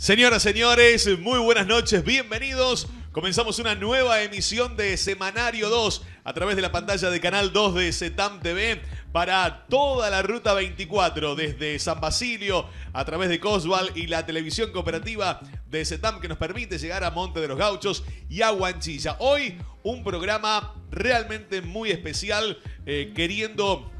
Señoras, señores, muy buenas noches, bienvenidos. Comenzamos una nueva emisión de Semanario 2 a través de la pantalla de Canal 2 de CETAM TV para toda la Ruta 24, desde San Basilio, a través de Cosval y la televisión cooperativa de Setam que nos permite llegar a Monte de los Gauchos y a Huanchilla. Hoy un programa realmente muy especial, eh, queriendo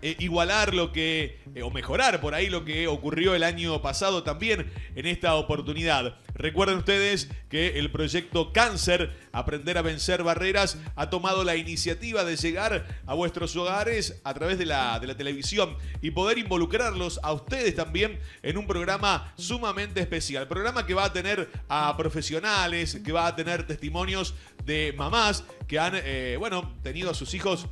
eh, igualar lo que, eh, o mejorar por ahí lo que ocurrió el año pasado también en esta oportunidad. Recuerden ustedes que el proyecto Cáncer, Aprender a Vencer Barreras, ha tomado la iniciativa de llegar a vuestros hogares a través de la, de la televisión y poder involucrarlos a ustedes también en un programa sumamente especial. Programa que va a tener a profesionales, que va a tener testimonios de mamás que han, eh, bueno, tenido a sus hijos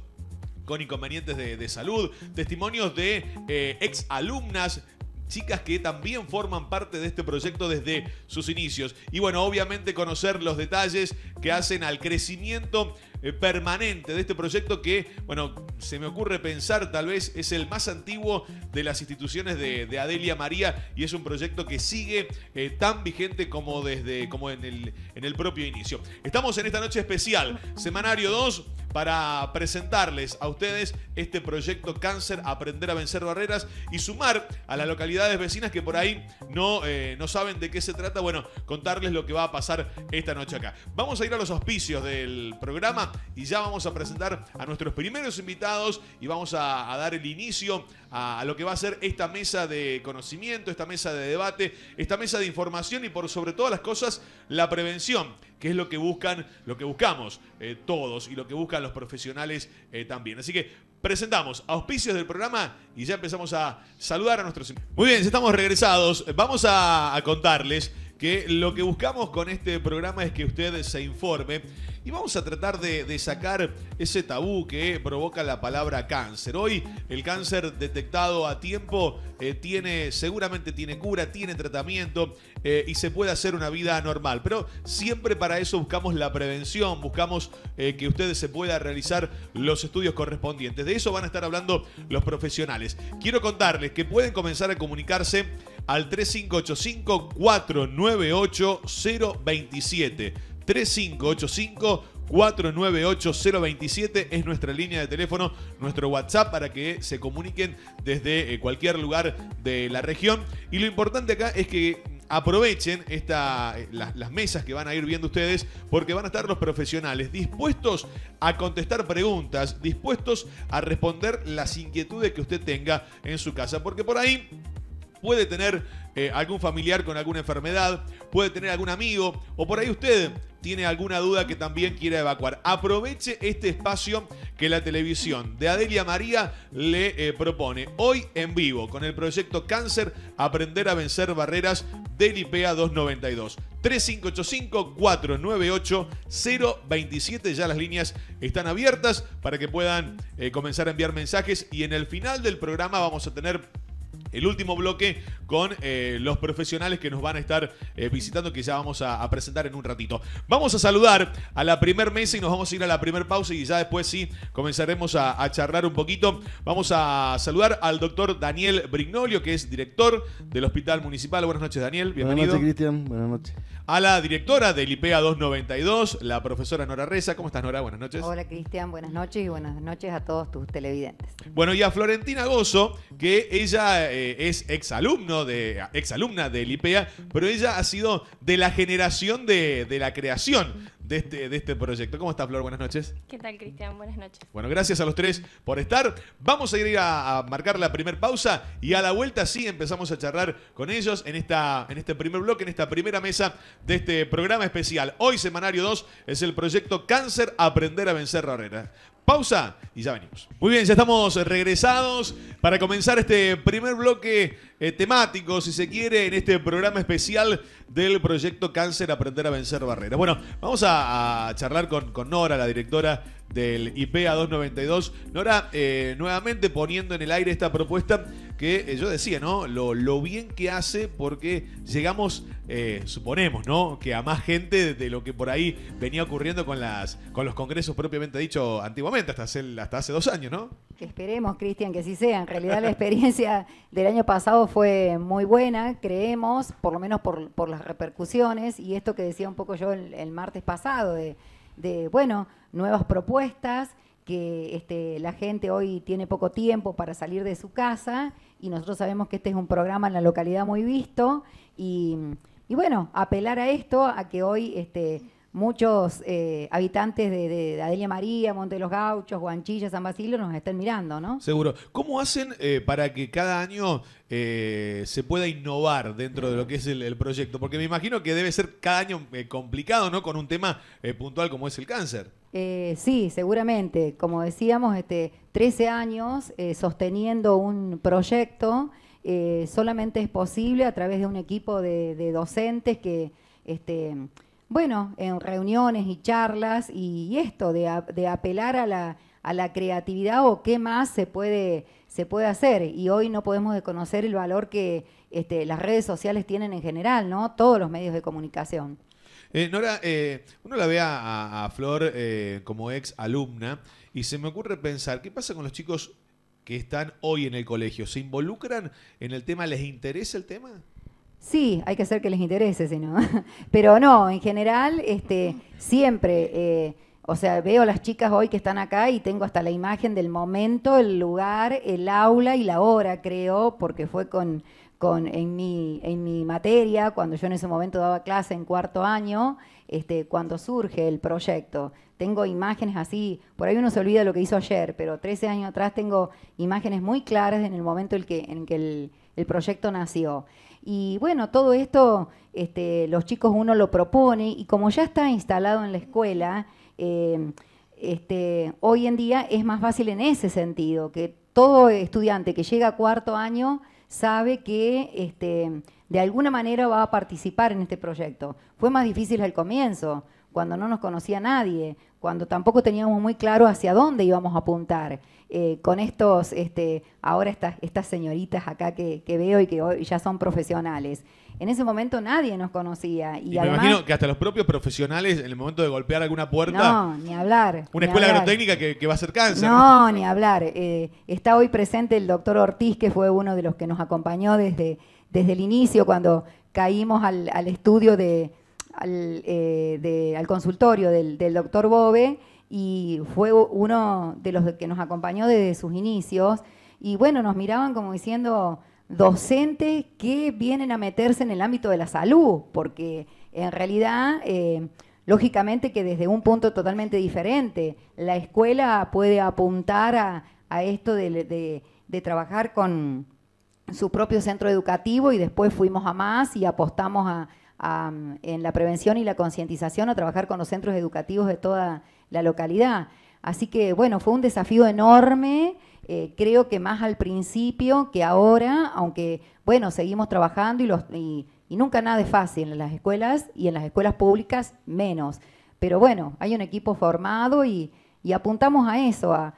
con inconvenientes de, salud, testimonios de eh, ex alumnas chicas que también forman parte de este proyecto desde sus inicios. Y bueno, obviamente conocer los detalles que hacen al crecimiento eh, permanente de este proyecto que, bueno, se me ocurre pensar tal vez es el más antiguo de las instituciones de, Adelia María y es un proyecto que sigue eh, tan vigente como desde como en el, en el propio inicio. Estamos en esta noche especial, Semanario 2, para presentarles a ustedes este proyecto Cáncer, Aprender a Vencer Barreras y sumar a las localidades vecinas que por ahí no, eh, no saben de qué se trata, bueno, contarles lo que va a pasar esta noche acá. Vamos a ir a los auspicios del programa y ya vamos a presentar a nuestros primeros invitados y vamos a, dar el inicio a, lo que va a ser esta mesa de conocimiento, esta mesa de debate, esta mesa de información y por sobre todas las cosas la prevención, que es lo que buscan, lo que buscamos eh, todos y lo que buscan los profesionales eh, también. Así que presentamos auspicios del programa y ya empezamos a saludar a nuestros invitados. Muy bien, estamos regresados. Vamos a, contarles que lo que buscamos con este programa es que ustedes se informen y vamos a tratar de, sacar ese tabú que provoca la palabra cáncer. Hoy el cáncer detectado a tiempo eh, tiene, seguramente tiene cura, tiene tratamiento eh, y se puede hacer una vida normal. Pero siempre para eso buscamos la prevención, buscamos eh, que ustedes se puedan realizar los estudios correspondientes. De eso van a estar hablando los profesionales. Quiero contarles que pueden comenzar a comunicarse al 3585 498 027 3585 498027 es nuestra línea de teléfono, nuestro WhatsApp para que se comuniquen desde eh, cualquier lugar de la región. Y lo importante acá es que aprovechen esta, eh, las, mesas que van a ir viendo ustedes porque van a estar los profesionales dispuestos a contestar preguntas, dispuestos a responder las inquietudes que usted tenga en su casa, porque por ahí puede tener eh, algún familiar con alguna enfermedad, puede tener algún amigo o por ahí usted tiene alguna duda que también quiera evacuar. Aproveche este espacio que la televisión de Adelia María le eh, propone hoy en vivo con el proyecto Cáncer, aprender a vencer barreras del IPA 292. 3585 498 027 Ya las líneas están abiertas para que puedan eh, comenzar a enviar mensajes y en el final del programa vamos a tener el último bloque con eh, los profesionales que nos van a estar eh, visitando, que ya vamos a, presentar en un ratito. Vamos a saludar a la primer mesa y nos vamos a ir a la primer pausa y ya después sí comenzaremos a, a charlar un poquito. Vamos a saludar al doctor Daniel Brignolio, que es director del Hospital Municipal. Buenas noches, Daniel. Bienvenido. Buenas noches, Cristian. Buenas noches a la directora del IPEA 292, la profesora Nora Reza. ¿Cómo estás, Nora? Buenas noches. Hola, Cristian. Buenas noches y buenas noches a todos tus televidentes. Bueno, y a Florentina Gozo, que ella eh, es exalumno de, exalumna del IPEA, pero ella ha sido de la generación de, de la creación de este, de este proyecto. ¿Cómo está, Flor? Buenas noches. ¿Qué tal, Cristian? Buenas noches. Bueno, gracias a los tres por estar. Vamos a ir a, marcar la primera pausa y a la vuelta sí empezamos a charlar con ellos en, esta, en este primer bloque, en esta primera mesa de este programa especial. Hoy, Semanario 2, es el proyecto Cáncer, Aprender a Vencer Barreras. Pausa y ya venimos. Muy bien, ya estamos regresados para comenzar este primer bloque eh, temático, si se quiere, en este programa especial del proyecto Cáncer Aprender a Vencer Barreras. Bueno, vamos a, charlar con, con, Nora, la directora del IPA 292. Nora, eh, nuevamente poniendo en el aire esta propuesta que eh, yo decía, ¿no? Lo, lo, bien que hace porque llegamos, suponemos, ¿no? Que a más gente de lo que por ahí venía ocurriendo con, las, con los congresos propiamente dicho antiguamente, hasta hace, hasta hace dos años, ¿no? esperemos, Cristian, que sí sea. En realidad la experiencia del año pasado fue muy buena, creemos, por lo menos por, las repercusiones, y esto que decía un poco yo el, martes pasado, de, bueno, nuevas propuestas, que este, la gente hoy tiene poco tiempo para salir de su casa, y nosotros sabemos que este es un programa en la localidad muy visto, y, bueno, apelar a esto, a que hoy este, muchos eh, habitantes de, Adelia María, Monte de los Gauchos, Guanchilla, San Basilio nos estén mirando, ¿no? Seguro. ¿Cómo hacen eh, para que cada año eh, se pueda innovar dentro de lo que es el, proyecto? Porque me imagino que debe ser cada año complicado, ¿no? Con un tema puntual como es el cáncer. sí, seguramente. Como decíamos, este, 13 años sosteniendo un proyecto solamente es posible a través de un equipo de, de docentes que... Este, bueno, en reuniones y charlas y esto de, apelar a la, creatividad o qué más se puede, se puede hacer. Y hoy no podemos desconocer el valor que este, las redes sociales tienen en general, ¿no? Todos los medios de comunicación. Eh, Nora, eh, uno la ve a, Flor eh, como ex alumna y se me ocurre pensar, ¿qué pasa con los chicos que están hoy en el colegio? ¿Se involucran en el tema? ¿Les interesa el tema? Sí, hay que hacer que les interese, Pero no, en general, este, siempre, eh, o sea, veo las chicas hoy que están acá y tengo hasta la imagen del momento, el lugar, el aula y la hora, creo, porque fue con, con, en, mi, en mi materia, cuando yo en ese momento daba clase en cuarto año, este, cuando surge el proyecto. Tengo imágenes así, por ahí uno se olvida lo que hizo ayer, pero 13 años atrás tengo imágenes muy claras en el momento en que, el proyecto nació. Y bueno, todo esto este, los chicos uno lo propone y como ya está instalado en la escuela, em, este, hoy en día es más fácil en ese sentido, que todo estudiante que llega a cuarto año sabe que este, de alguna manera va a participar en este proyecto. Fue más difícil al comienzo, cuando no nos conocía nadie, cuando tampoco teníamos muy claro hacia dónde íbamos a apuntar. Eh, con estos, este, ahora estas, estas señoritas acá que, veo y que hoy ya son profesionales. En ese momento nadie nos conocía. Y, me imagino que hasta los propios profesionales, en el momento de golpear alguna puerta. No, ni hablar. Una escuela agrotécnica que, va a ser cáncer. No, ni hablar. Eh, está hoy presente el doctor Ortiz, que fue uno de los que nos acompañó desde, desde el inicio, cuando caímos al, estudio eh, de, al, consultorio del, del doctor Bove y fue uno de los que nos acompañó desde sus inicios. Y bueno, nos miraban como diciendo docentes que vienen a meterse en el ámbito de la salud, porque en realidad, eh, lógicamente que desde un punto totalmente diferente, la escuela puede apuntar a, esto de, trabajar con su propio centro educativo y después fuimos a más y apostamos en la prevención y la concientización a trabajar con los centros educativos de toda la localidad. Así que bueno, fue un desafío enorme, eh, creo que más al principio que ahora, aunque bueno, seguimos trabajando y, los, nunca nada es fácil en las escuelas y en las escuelas públicas menos. Pero bueno, hay un equipo formado y, apuntamos a eso, a,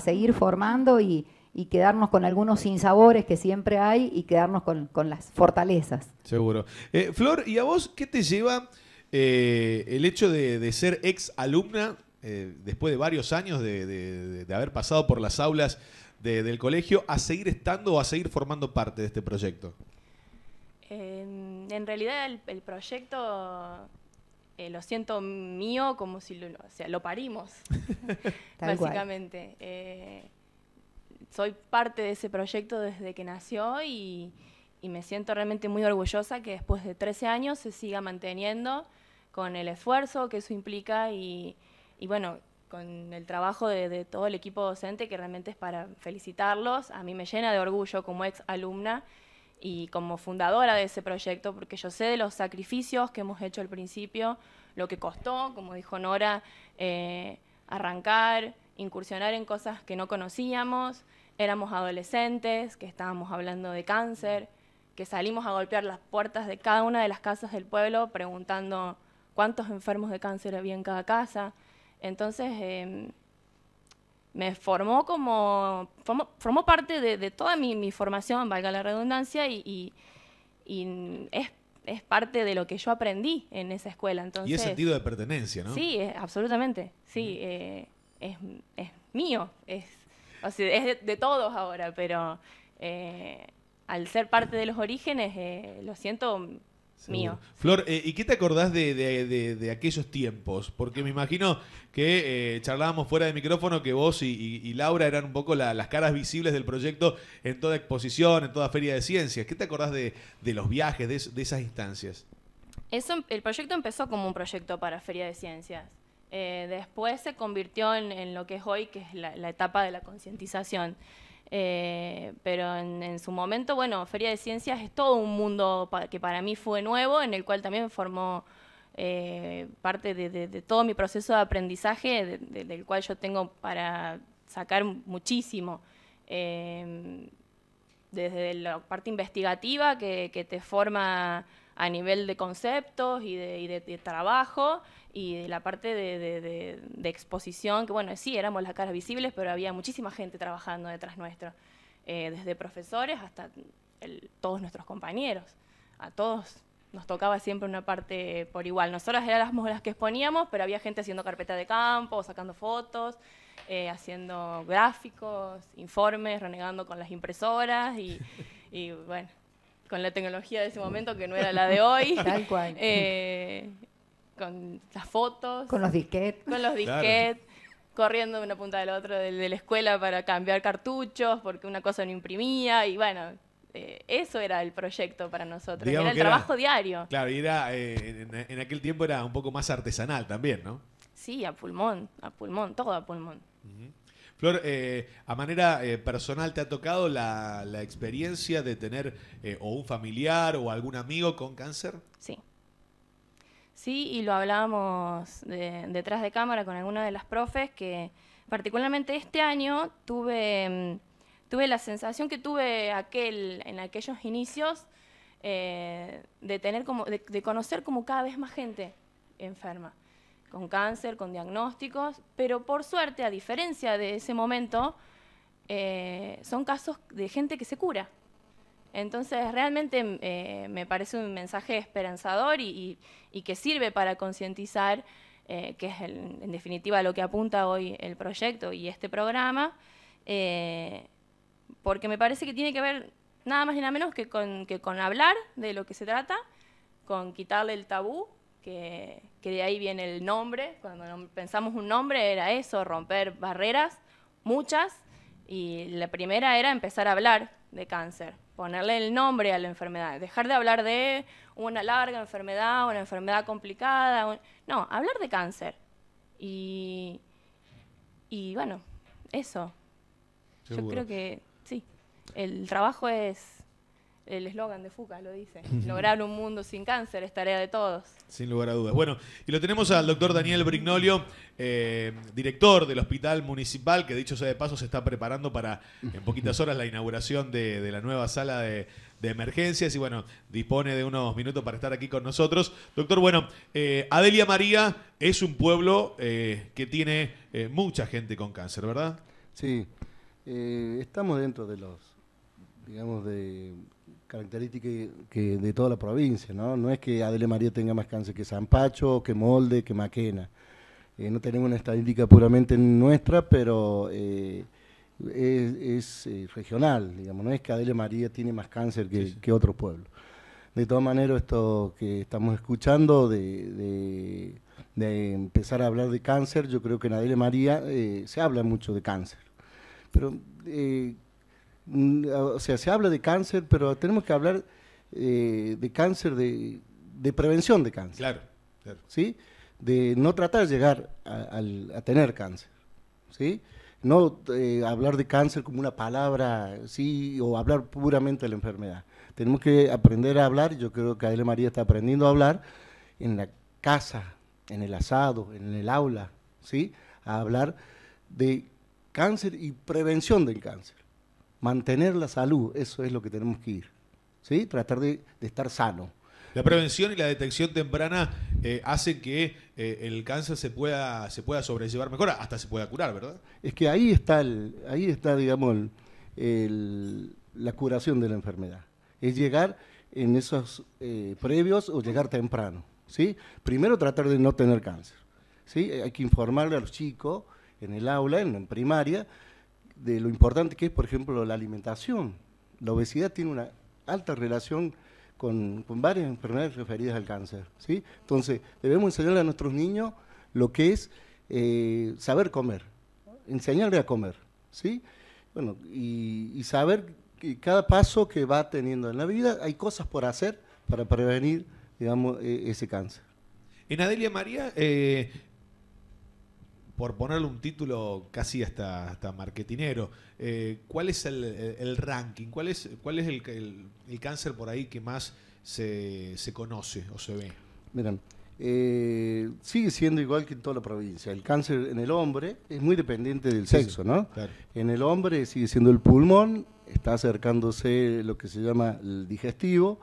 seguir formando y, quedarnos con algunos sinsabores que siempre hay y quedarnos con, las fortalezas. Seguro. Eh, Flor, ¿y a vos qué te lleva? Eh, el hecho de, ser ex alumna, eh, después de varios años de, haber pasado por las aulas del colegio, a seguir estando o a seguir formando parte de este proyecto. En, realidad el, proyecto eh, lo siento mío como si lo, parimos, básicamente. soy parte de ese proyecto desde que nació y, me siento realmente muy orgullosa que después de 13 años se siga manteniendo con el esfuerzo que eso implica y, bueno, con el trabajo de, todo el equipo docente, que realmente es para felicitarlos. A mí me llena de orgullo como ex alumna y como fundadora de ese proyecto, porque yo sé de los sacrificios que hemos hecho al principio, lo que costó, como dijo Nora, eh, arrancar, incursionar en cosas que no conocíamos, éramos adolescentes, que estábamos hablando de cáncer, que salimos a golpear las puertas de cada una de las casas del pueblo preguntando cuántos enfermos de cáncer había en cada casa. Entonces, em, me formó como, formó, parte de, toda mi, formación, valga la redundancia, y, es, es, parte de lo que yo aprendí en esa escuela. Entonces, y el sentido de pertenencia, ¿no? Sí, absolutamente, sí, eh, es, es, mío, es, o es de, todos ahora, pero eh, al ser parte de los orígenes, eh, lo siento mío. Flor, eh, ¿y qué te acordás de, aquellos tiempos? Porque me imagino que eh, charlábamos fuera de micrófono que vos y, Laura eran un poco las caras visibles del proyecto en toda exposición, en toda feria de ciencias. ¿Qué te acordás de, los viajes, de, esas instancias? Eso, el proyecto empezó como un proyecto para feria de ciencias. Eh, después se convirtió en, lo que es hoy, que es la etapa de la concientización. Eh, pero en, su momento, bueno, Feria de Ciencias es todo un mundo que para mí fue nuevo, en el cual también formó eh, parte de, todo mi proceso de aprendizaje, del cual yo tengo para sacar muchísimo. Eh, desde la parte investigativa que te forma a nivel de conceptos y de, trabajo y de la parte de, exposición, que bueno, sí, éramos las caras visibles, pero había muchísima gente trabajando detrás nuestro, eh, desde profesores hasta todos nuestros compañeros, a todos nos tocaba siempre una parte por igual. Nosotras éramos las que exponíamos, pero había gente haciendo carpeta de campo, sacando fotos, eh, haciendo gráficos, informes, renegando con las impresoras y bueno, con la tecnología de ese momento que no era la de hoy. Eh, con las fotos. Con los disquetes. Con los disquetes. Corriendo de una punta del otro de, de, la escuela para cambiar cartuchos porque una cosa no imprimía y bueno. Eh, eso era el proyecto para nosotros, era el trabajo diario. Claro, y era, eh, en, aquel tiempo era un poco más artesanal también, ¿no? Sí, a pulmón, a pulmón, todo a pulmón. Flor, eh, a manera eh, personal, ¿te ha tocado la, experiencia de tener eh, o un familiar o algún amigo con cáncer? Sí. Sí, y lo hablábamos detrás de cámara con alguna de las profes que particularmente este año tuve, mm, tuve la sensación que tuve aquel, en aquellos inicios de, tener como, de conocer como cada vez más gente enferma con cáncer, con diagnósticos, pero por suerte, a diferencia de ese momento, eh, son casos de gente que se cura. Entonces, realmente eh, me parece un mensaje esperanzador y, que sirve para concientizar, eh, que es en definitiva lo que apunta hoy el proyecto y este programa, porque me parece que tiene que ver nada más y nada menos que con hablar de lo que se trata, con quitarle el tabú que, de ahí viene el nombre. Cuando pensamos un nombre era eso, romper barreras, muchas, y la primera era empezar a hablar de cáncer, ponerle el nombre a la enfermedad, dejar de hablar de una larga enfermedad, una enfermedad complicada, no, hablar de cáncer. Y, bueno, eso. Yo creo que sí, el trabajo es el eslogan de Fuca lo dice. Lograr un mundo sin cáncer es tarea de todos. Sin lugar a dudas. Bueno, y lo tenemos al doctor Daniel Brignolio, eh, director del Hospital Municipal, que dicho sea de paso se está preparando para en poquitas horas la inauguración de, la nueva sala de, emergencias y bueno, dispone de unos minutos para estar aquí con nosotros. Doctor, bueno, eh, Adelia María es un pueblo eh, que tiene mucha gente con cáncer, ¿verdad? Sí, estamos dentro de los, digamos, de característica que de toda la provincia, ¿no? No es que Adele María tenga más cáncer que San Pacho, que Molde, que Maquena. Eh, no tenemos una estadística puramente nuestra, pero eh, es, eh, regional, digamos, no es que Adele María tiene más cáncer que, otro pueblo. De todas maneras, esto que estamos escuchando de, de, empezar a hablar de cáncer, yo creo que en Adele María se habla mucho de cáncer, pero o sea, se habla de cáncer, pero tenemos que hablar eh, de cáncer, de, prevención de cáncer. Claro, claro. ¿Sí? De no tratar de llegar a, tener cáncer. ¿Sí? No eh, hablar de cáncer como una palabra, sí, o hablar puramente de la enfermedad. Tenemos que aprender a hablar, yo creo que Adela María está aprendiendo a hablar en la casa, en el asado, en el aula, ¿sí? A hablar de cáncer y prevención del cáncer mantener la salud, eso es lo que tenemos que ir. ¿sí? Tratar de, estar sano. La prevención y la detección temprana eh, hacen que eh, el cáncer se pueda, se pueda sobrellevar mejor, hasta se pueda curar, ¿verdad? Es que ahí está, el, ahí está digamos, la curación de la enfermedad. Es llegar en esos eh, previos o llegar temprano. ¿sí? Primero tratar de no tener cáncer. ¿sí? Hay que informarle a los chicos en el aula, en, en primaria, de lo importante que es, por ejemplo, la alimentación. La obesidad tiene una alta relación con, varias enfermedades referidas al cáncer. ¿sí? Entonces, debemos enseñarle a nuestros niños lo que es eh, saber comer, enseñarle a comer. ¿sí? Bueno, y, saber que cada paso que va teniendo en la vida, hay cosas por hacer para prevenir digamos, e, ese cáncer. En Adelia María, eh, por ponerle un título casi hasta, hasta eh, ¿cuál es el, ranking? ¿Cuál es, cuál es el, cáncer por ahí que más se, se conoce o se ve? Miren, eh, sigue siendo igual que en toda la provincia. El cáncer en el hombre es muy dependiente del sexo, ¿no? En el hombre sigue siendo el pulmón, está acercándose lo que se llama el digestivo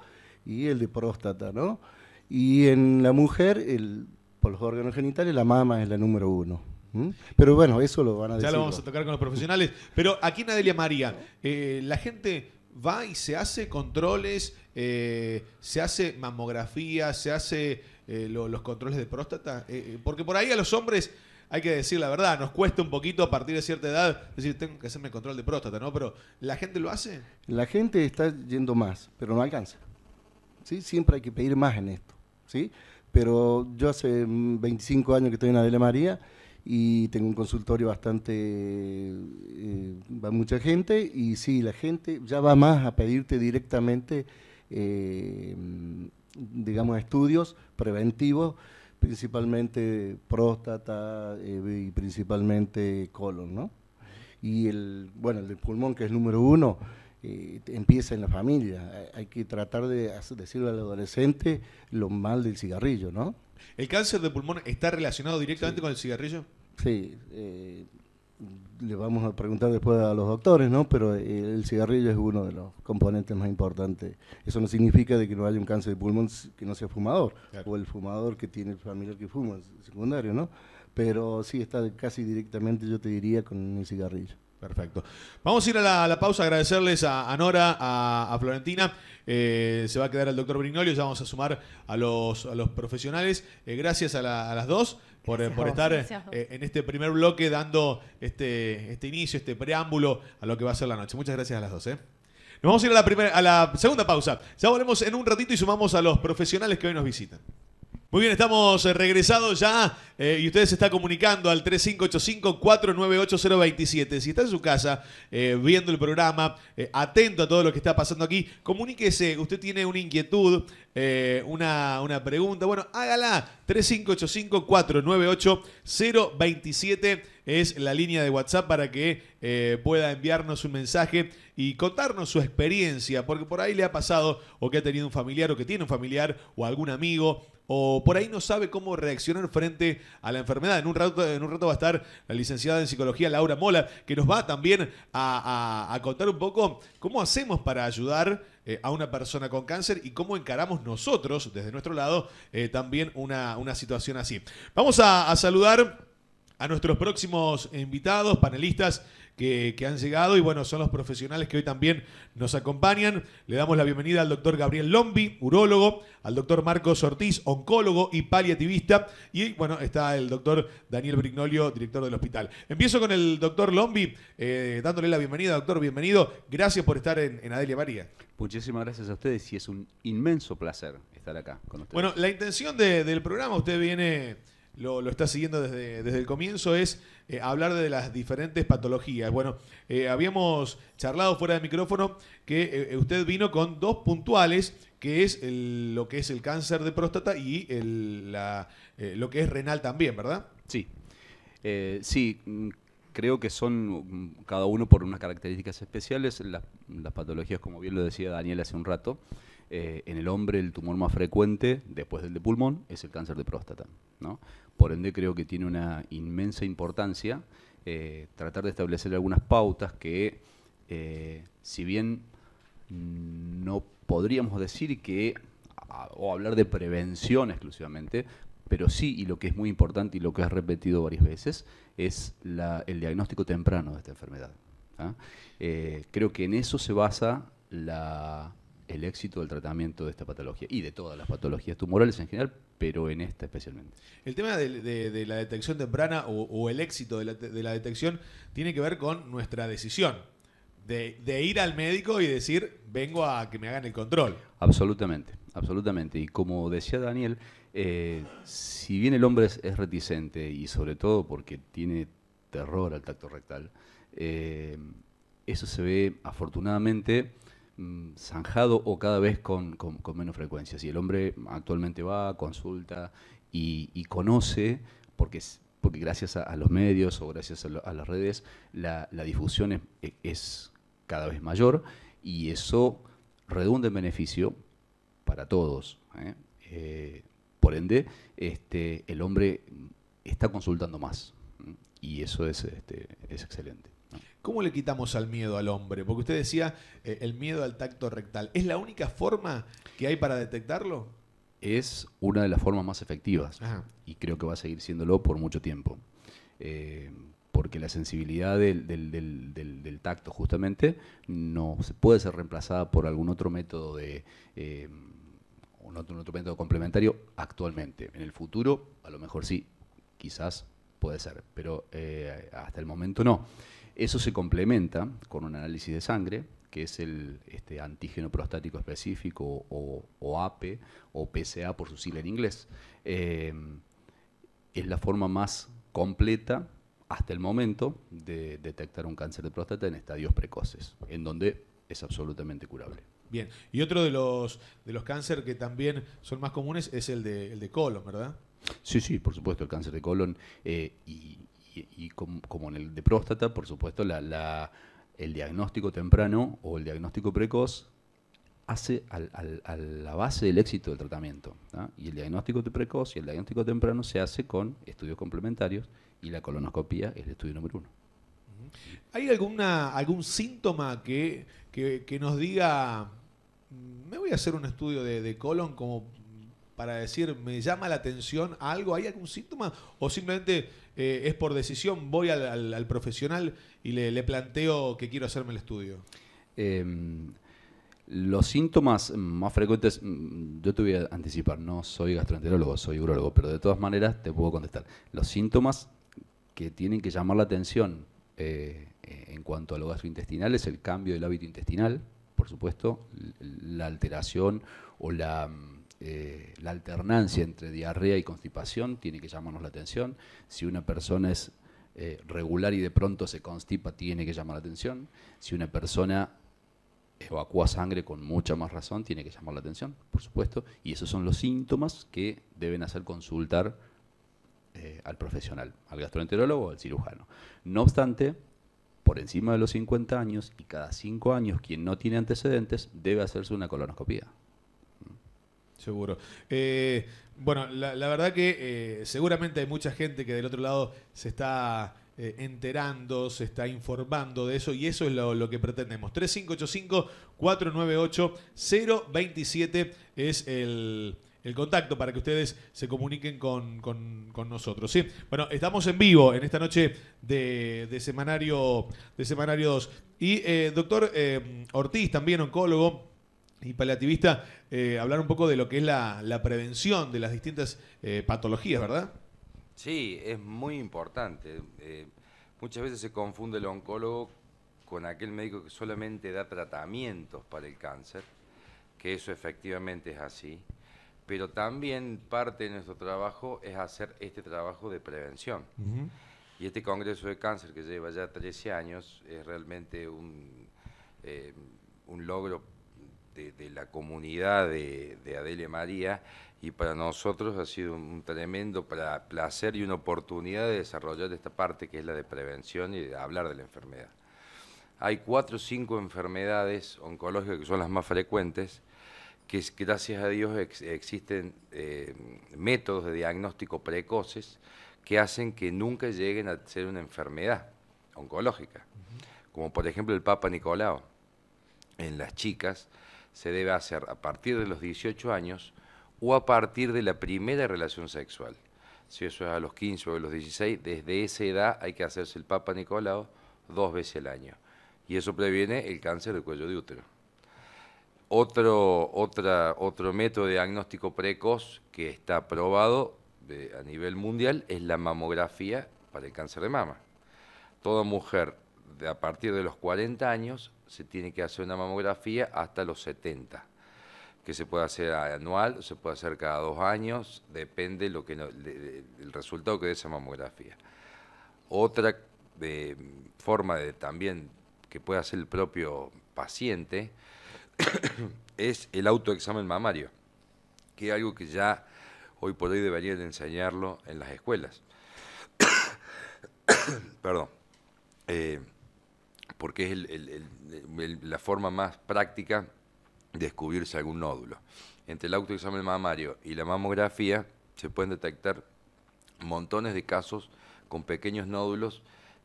y el de próstata, ¿no? Y en la mujer, el, por los órganos genitales, la mama es la número uno. ¿Mm? Pero bueno, eso lo van a decir. Ya lo vamos a tocar con los profesionales. Pero aquí en Adelia María, eh, la gente va y se hace controles, eh, se hace mamografía, se hace eh, los controles de próstata. porque por ahí a los hombres, hay que decir la verdad, nos cuesta un poquito a partir de cierta edad decir, tengo que hacerme control de próstata, ¿no? Pero ¿la gente lo hace? La gente está yendo más, pero no alcanza. ¿Sí? Siempre hay que pedir más en esto. ¿sí? Pero yo hace 25 mm, años que estoy en Adelia María y tengo un consultorio bastante, eh, va mucha gente y sí, la gente ya va más a pedirte directamente, eh, digamos, estudios preventivos, principalmente próstata eh, y principalmente colon, ¿no? Y el, bueno, el del pulmón, que es número uno, empieza en la familia. Hay que tratar de decirle al adolescente lo mal del cigarrillo, ¿no? ¿El cáncer de pulmón está relacionado directamente con el cigarrillo? Sí, eh, le vamos a preguntar después a los doctores, ¿no? Pero eh, el cigarrillo es uno de los componentes más importantes. Eso no significa de que no haya un cáncer de pulmón que no sea fumador, o el fumador que tiene el familiar que fuma, secundario, ¿no? Pero sí, está casi directamente, yo te diría, con el cigarrillo. Perfecto. Vamos a ir a la, pausa, agradecerles a, Nora, a, Florentina. Eh, se va a quedar el doctor Brignolio, ya vamos a sumar a los, a los profesionales. Eh, gracias a, las dos por, estar eh, en este primer bloque dando este, este inicio, este preámbulo a lo que va a ser la noche. Muchas gracias a las dos. ¿eh? Nos vamos a ir a la, primera, a la segunda pausa. Ya volvemos en un ratito y sumamos a los profesionales que hoy nos visitan. Muy bien, estamos eh, regresados ya eh, y usted se está comunicando al 3585-498027. Si está en su casa eh, viendo el programa, atento a todo lo que está pasando aquí, comuníquese. Usted tiene una inquietud, una, una, pregunta. Bueno, hágala. 3585-498027 es la línea de WhatsApp para que eh, pueda enviarnos un mensaje y contarnos su experiencia, porque por ahí le ha pasado o que ha tenido un familiar o que tiene un familiar o algún amigo o por ahí no sabe cómo reaccionar frente a la enfermedad. En un rato, en un rato va a estar la licenciada en psicología Laura Mola, que nos va también a, contar un poco cómo hacemos para ayudar eh, a una persona con cáncer y cómo encaramos nosotros, desde nuestro lado, eh, también una, una, situación así. Vamos a saludar a nuestros próximos invitados, panelistas que, han llegado y bueno, son los profesionales que hoy también nos acompañan. Le damos la bienvenida al doctor Gabriel Lombi, urólogo, al doctor Marcos Ortiz, oncólogo y paliativista, y bueno, está el doctor Daniel Brignolio, director del hospital. Empiezo con el doctor Lombi, eh, dándole la bienvenida, doctor, bienvenido. Gracias por estar en, Adelia María. Muchísimas gracias a ustedes y es un inmenso placer estar acá con ustedes. Bueno, la intención del programa, usted viene lo, está siguiendo desde, el comienzo, es eh, hablar de las diferentes patologías. Bueno, eh, habíamos charlado fuera de micrófono que eh, usted vino con dos puntuales, que es lo que es el cáncer de próstata y lo que es renal también, ¿verdad? Sí. sí, mm, creo que son mm, cada uno por unas características especiales, las, las patologías, como bien lo decía Daniel hace un rato. Eh, en el hombre el tumor más frecuente, después del de pulmón, es el cáncer de próstata. Por ende creo que tiene una inmensa importancia eh, tratar de establecer algunas pautas que, eh, si bien no podríamos decir que, o hablar de prevención exclusivamente, pero sí, y lo que es muy importante y lo que has repetido varias veces, es el diagnóstico temprano de esta enfermedad. ¿ah? creo que en eso se basa la el éxito del tratamiento de esta patología y de todas las patologías tumorales en general, pero en esta especialmente. El tema de, la detección temprana o, el éxito de la, detección tiene que ver con nuestra decisión de, ir al médico y decir, vengo a que me hagan el control. Absolutamente, absolutamente. Y como decía Daniel, eh, si bien el hombre es, reticente y sobre todo porque tiene terror al tacto rectal, eh, eso se ve afortunadamente Mm, zanjado o cada vez con, con, menos frecuencia. Si el hombre actualmente va, consulta y, conoce, porque, porque gracias a, los medios o gracias a, las redes, la, la difusión es, e, es cada vez mayor y eso redunda en beneficio para todos. ¿eh? Eh, por ende, este, el hombre está consultando más y eso es, este, es excelente. ¿Cómo le quitamos al miedo al hombre? Porque usted decía eh, el miedo al tacto rectal. ¿Es la única forma que hay para detectarlo? Es una de las formas más efectivas y creo que va a seguir siéndolo por mucho tiempo. Eh, porque la sensibilidad del, tacto justamente no se puede ser reemplazada por algún otro método de... Eh, un otro, método complementario actualmente. En el futuro, a lo mejor sí, quizás puede ser, pero hasta el momento no. Eso se complementa con un análisis de sangre, que es el este, antígeno prostático específico o, APE o PSA por su sigla en inglés. Em, es la forma más completa hasta el momento de detectar un cáncer de próstata en estadios precoces, en donde es absolutamente curable. Bien, y otro de los, de los cánceres que también son más comunes es el de, el de colon, ¿verdad? Sí, sí, por supuesto, el cáncer de colon eh, y, como, en el de próstata, por supuesto, el diagnóstico temprano o el diagnóstico precoz hace a la base del éxito del tratamiento. Y el diagnóstico precoz y el diagnóstico temprano se hace con estudios complementarios y la colonoscopia es el estudio número uno. ¿Hay alguna, algún síntoma que, nos diga, mm, me voy a hacer un estudio de, de, colon como para decir, me llama la atención algo? ¿Hay algún síntoma? ¿O simplemente eh, es por decisión, voy al, profesional y le, planteo que quiero hacerme el estudio. Em, los síntomas más frecuentes, mm, yo te voy a anticipar, no soy gastroenterólogo, soy urologo, pero de todas maneras te puedo contestar. Los síntomas que tienen que llamar la atención eh, eh, en cuanto a lo gastrointestinal es el cambio del hábito intestinal, por supuesto, la alteración o la mm, eh, la alternancia entre diarrea y constipación tiene que llamarnos la atención. Si una persona es eh, regular y de pronto se constipa, tiene que llamar la atención. Si una persona evacúa sangre con mucha más razón, tiene que llamar la atención, por supuesto. Y esos son los síntomas que deben hacer consultar eh, al profesional, al gastroenterólogo o al cirujano. No obstante, por encima de los 50 años y cada 5 años quien no tiene antecedentes debe hacerse una colonoscopia. Seguro. Eh, bueno, la, verdad que eh, seguramente hay mucha gente que del otro lado se está eh, enterando, se está informando de eso y eso es lo, que pretendemos. 3585-498-027 es el, contacto para que ustedes se comuniquen con, nosotros. ¿sí? Bueno, estamos en vivo en esta noche de, semanario, de semanario 2. Y doctor Ortiz, también oncólogo, y paliativista, eh, hablar un poco de lo que es la, prevención de las distintas eh, patologías, ¿verdad? Sí, es muy importante. Eh, muchas veces se confunde el oncólogo con aquel médico que solamente da tratamientos para el cáncer, que eso efectivamente es así, pero también parte de nuestro trabajo es hacer este trabajo de prevención. Y este Congreso de Cáncer que lleva ya 13 años es realmente un, un logro de, la comunidad de, Adele María y para nosotros ha sido un tremendo placer y una oportunidad de desarrollar esta parte que es la de prevención y de hablar de la enfermedad. Hay cuatro o cinco enfermedades oncológicas que son las más frecuentes, que gracias a Dios existen eh, métodos de diagnóstico precoces que hacen que nunca lleguen a ser una enfermedad oncológica, como por ejemplo el Papa Nicolau en las chicas se debe hacer a partir de los 18 años o a partir de la primera relación sexual. Si eso es a los 15 o a los 16, desde esa edad hay que hacerse el Papa Nicolau dos veces al año. Y eso previene el cáncer de cuello de útero. Otro, otro método de diagnóstico precoz que está aprobado eh, a nivel mundial es la mamografía para el cáncer de mama. Toda mujer a partir de los 40 años se tiene que hacer una mamografía hasta los 70, que se puede hacer anual, se puede hacer cada dos años, depende lo que del resultado que dé esa mamografía. Otra forma de también que puede hacer el propio paciente es el autoexamen mamario, que es algo que ya hoy por hoy deberían enseñarlo en las escuelas. Perdón. Eh, porque es la forma más práctica de descubrirse algún nódulo. Entre el autoexamen mamario y la mamografía se pueden detectar montones de casos con pequeños nódulos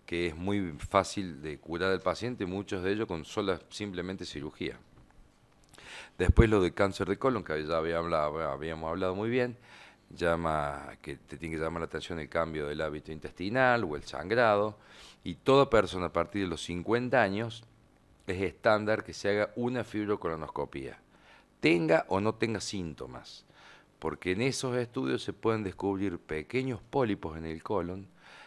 que es muy fácil de curar al paciente, muchos de ellos con sola simplemente cirugía. Después lo de cáncer de colon, que ya habíamos hablado muy bien, llama, que te tiene que llamar la atención el cambio del hábito intestinal o el sangrado y toda persona a partir de los 50 años es estándar que se haga una fibrocolonoscopía, tenga o no tenga síntomas, porque en esos estudios se pueden descubrir pequeños pólipos en el colon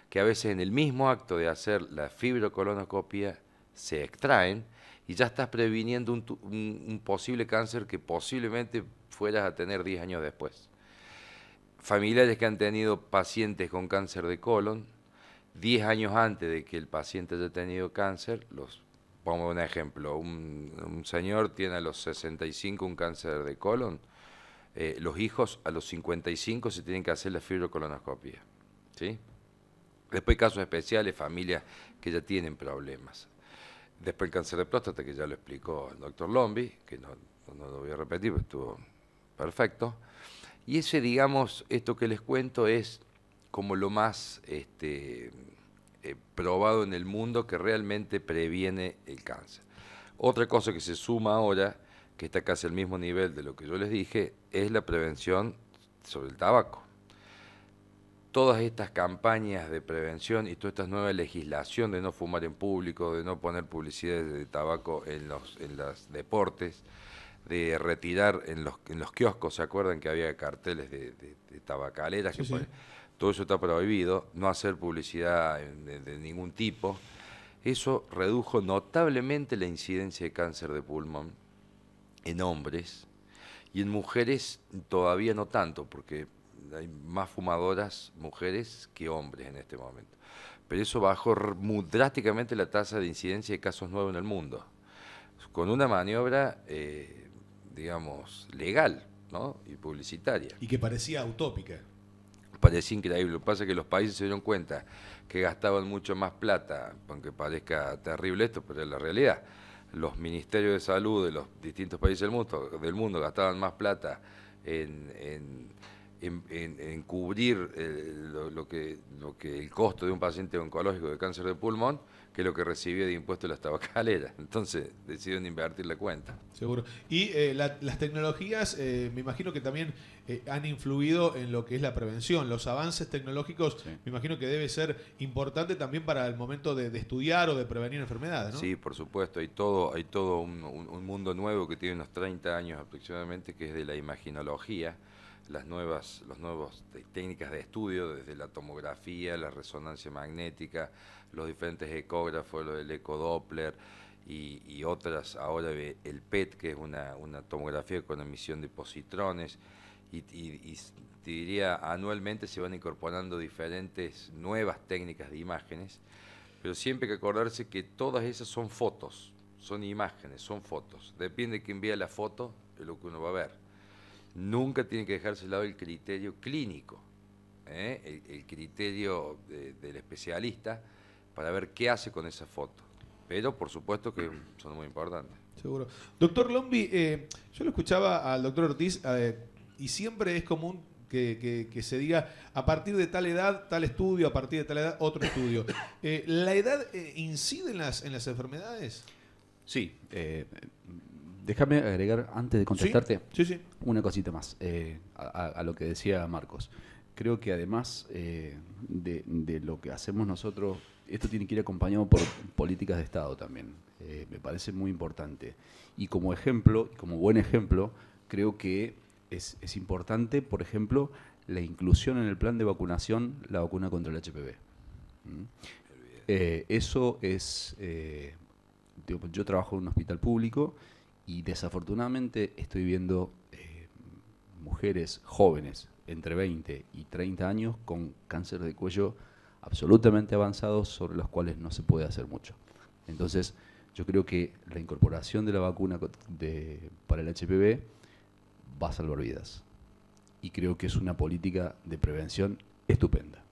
que a veces en el mismo acto de hacer la fibrocolonoscopia se extraen y ya estás previniendo un, un posible cáncer que posiblemente fueras a tener 10 años después. Familiares que han tenido pacientes con cáncer de colon 10 años antes de que el paciente haya tenido cáncer, los pongo un ejemplo, un, señor tiene a los 65 un cáncer de colon, eh, los hijos a los 55 se tienen que hacer la fibrocolonoscopia. ¿sí? Después casos especiales, familias que ya tienen problemas. Después el cáncer de próstata, que ya lo explicó el doctor Lombi, que no, no lo voy a repetir, pero estuvo perfecto. Y ese, digamos, esto que les cuento es como lo más este, eh, probado en el mundo que realmente previene el cáncer. Otra cosa que se suma ahora, que está casi al mismo nivel de lo que yo les dije, es la prevención sobre el tabaco. Todas estas campañas de prevención y toda esta nueva legislación de no fumar en público, de no poner publicidad de tabaco en los en deportes, de retirar en los, en los kioscos, ¿se acuerdan que había carteles de, tabacaleras? que todo eso está prohibido, no hacer publicidad de, ningún tipo. Eso redujo notablemente la incidencia de cáncer de pulmón en hombres y en mujeres todavía no tanto, porque hay más fumadoras mujeres que hombres en este momento. Pero eso bajó drásticamente la tasa de incidencia de casos nuevos en el mundo, con una maniobra, eh, digamos, legal y publicitaria. Y que parecía utópica. Parecía increíble. Lo que pasa es que los países se dieron cuenta que gastaban mucho más plata, aunque parezca terrible esto, pero es la realidad. Los ministerios de salud de los distintos países del mundo, del mundo gastaban más plata en en, cubrir el, eh, lo, que, lo que el costo de un paciente oncológico de cáncer de pulmón que lo que recibía de impuestos las tabacaleras. Entonces deciden invertir la cuenta. Seguro. Y eh, las tecnologías, eh, me imagino que también han influido en lo que es la prevención. Los avances tecnológicos, me imagino que debe ser importante también para el momento de, estudiar o de prevenir enfermedades, Sí, por supuesto. Hay todo, hay todo un, un mundo nuevo que tiene unos 30 años aproximadamente, que es de la imaginología las nuevas los nuevos técnicas de estudio, desde la tomografía, la resonancia magnética, los diferentes ecógrafos, el ecodoppler y, y otras, ahora el PET, que es una, tomografía con emisión de positrones, y, te diría, anualmente se van incorporando diferentes nuevas técnicas de imágenes, pero siempre hay que acordarse que todas esas son fotos, son imágenes, son fotos. Depende de quién vea la foto, de lo que uno va a ver nunca tiene que dejarse de lado el criterio clínico, ¿eh? el, criterio del especialista para ver qué hace con esa foto. Pero por supuesto que son muy importantes. Seguro. Doctor Lombi, eh, yo lo escuchaba al doctor Ortiz eh, y siempre es común que, se diga a partir de tal edad, tal estudio, a partir de tal edad, otro estudio. ¿La edad incide en las, en las enfermedades? Sí, Déjame agregar, antes de contestarte, una cosita más eh, a, lo que decía Marcos. Creo que además eh, de, lo que hacemos nosotros, esto tiene que ir acompañado por políticas de Estado también. Eh, me parece muy importante. Y como ejemplo, como buen ejemplo, creo que es, importante, por ejemplo, la inclusión en el plan de vacunación, la vacuna contra el HPV. ¿Mm? eso es, yo trabajo en un hospital público y desafortunadamente estoy viendo eh, mujeres jóvenes entre 20 y 30 años con cáncer de cuello absolutamente avanzado, sobre los cuales no se puede hacer mucho. Entonces, yo creo que la incorporación de la vacuna de, para el HPV va a salvar vidas. Y creo que es una política de prevención estupenda.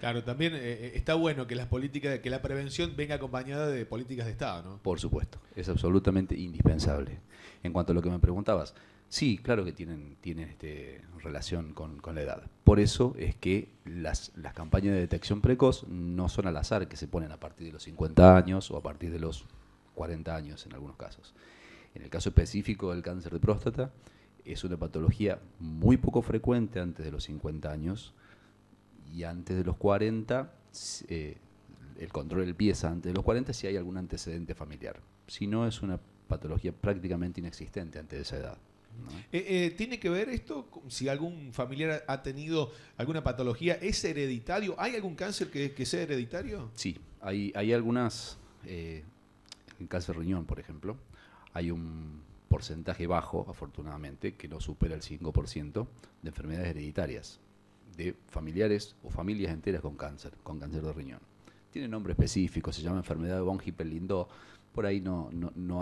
Claro, también eh, eh, está bueno que las políticas, que la prevención venga acompañada de políticas de Estado, ¿no? Por supuesto, es absolutamente indispensable. En cuanto a lo que me preguntabas, sí, claro que tienen, este, relación con, la edad. Por eso es que las, las campañas de detección precoz no son al azar que se ponen a partir de los 50 años o a partir de los 40 años en algunos casos. En el caso específico del cáncer de próstata, es una patología muy poco frecuente antes de los 50 años y antes de los 40, eh, el control empieza antes de los 40 si hay algún antecedente familiar. Si no, es una patología prácticamente inexistente antes de esa edad. Eh, eh, ¿Tiene que ver esto si algún familiar ha tenido alguna patología? ¿Es hereditario? ¿Hay algún cáncer que, sea hereditario? Sí, hay, hay algunas, en cáncer riñón, por ejemplo, hay un porcentaje bajo, afortunadamente, que no supera el 5% de enfermedades hereditarias de familiares o familias enteras con cáncer, con cáncer de riñón. Tiene nombre específico, se llama enfermedad de von Hippel-Lindau, por ahí no,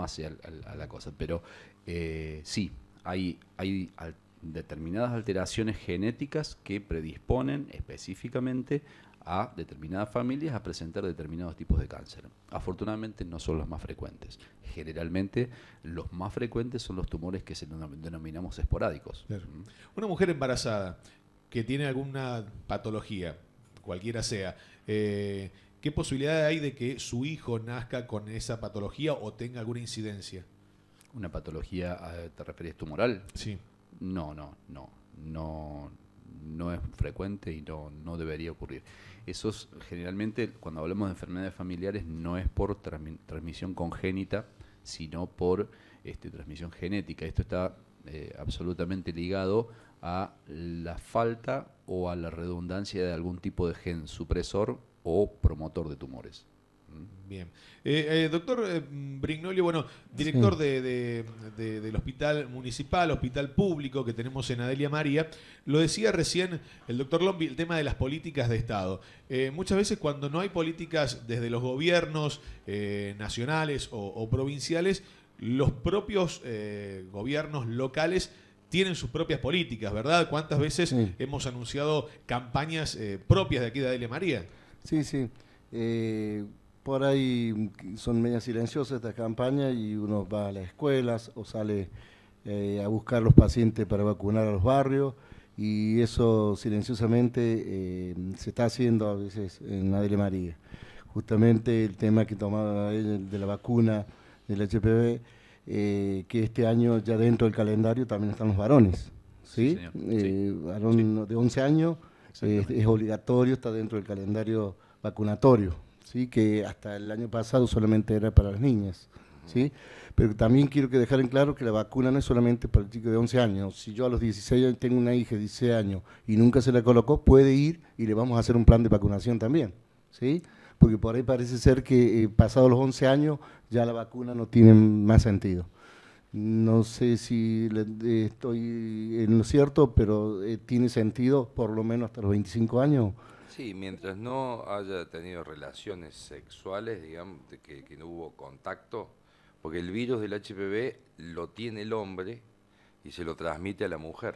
hace a la cosa, pero eh, sí, hay, hay determinadas alteraciones genéticas que predisponen específicamente a determinadas familias a presentar determinados tipos de cáncer. Afortunadamente no son los más frecuentes. Generalmente los más frecuentes son los tumores que se denominamos esporádicos. Mm. Una mujer embarazada que tiene alguna patología, cualquiera sea, eh, ¿qué posibilidad hay de que su hijo nazca con esa patología o tenga alguna incidencia? ¿Una patología, eh, te refieres tumoral? Sí. No, no, no, no, no es frecuente y no, debería ocurrir. Eso generalmente, cuando hablamos de enfermedades familiares, no es por transmisión congénita, sino por este, transmisión genética. Esto está eh, absolutamente ligado a la falta o a la redundancia de algún tipo de gen supresor o promotor de tumores. Mm. Bien. Eh, eh, doctor mm, Brignolio, bueno, director del hospital municipal, hospital público que tenemos en Adelia María, lo decía recién el doctor Lombi, el tema de las políticas de Estado. muchas veces cuando no hay políticas desde los gobiernos nacionales o provinciales, los propios eh, gobiernos locales tienen sus propias políticas, ¿verdad? ¿Cuántas veces hemos anunciado campañas eh, propias de aquí de Adele María? Sí, sí. Eh, por ahí son medias silenciosas estas campañas y uno va a las escuelas o sale a buscar los pacientes para vacunar a los barrios y eso silenciosamente se está haciendo a veces en Adele María. Justamente el tema que tomaba de la vacuna del HPV, eh, que este año ya dentro del calendario también están los varones. ¿sí? Varones eh, de 11 años es obligatorio, está dentro del calendario vacunatorio, ¿sí? que hasta el año pasado solamente era para las niñas. ¿sí? Pero también quiero que dejar en claro que la vacuna no es solamente para el chico de 11 años. Si yo a los 16 años tengo una hija de 16 años y nunca se la colocó, puede ir y le vamos a hacer un plan de vacunación también. ¿sí? porque por ahí parece ser que pasado eh, pasados los 11 años ya la vacuna no tiene más sentido. No sé si eh, estoy en lo cierto, pero eh, tiene sentido por lo menos hasta los 25 años. Sí, mientras no haya tenido relaciones sexuales, digamos, que no hubo contacto, porque el virus del HPV lo tiene el hombre y se lo transmite a la mujer.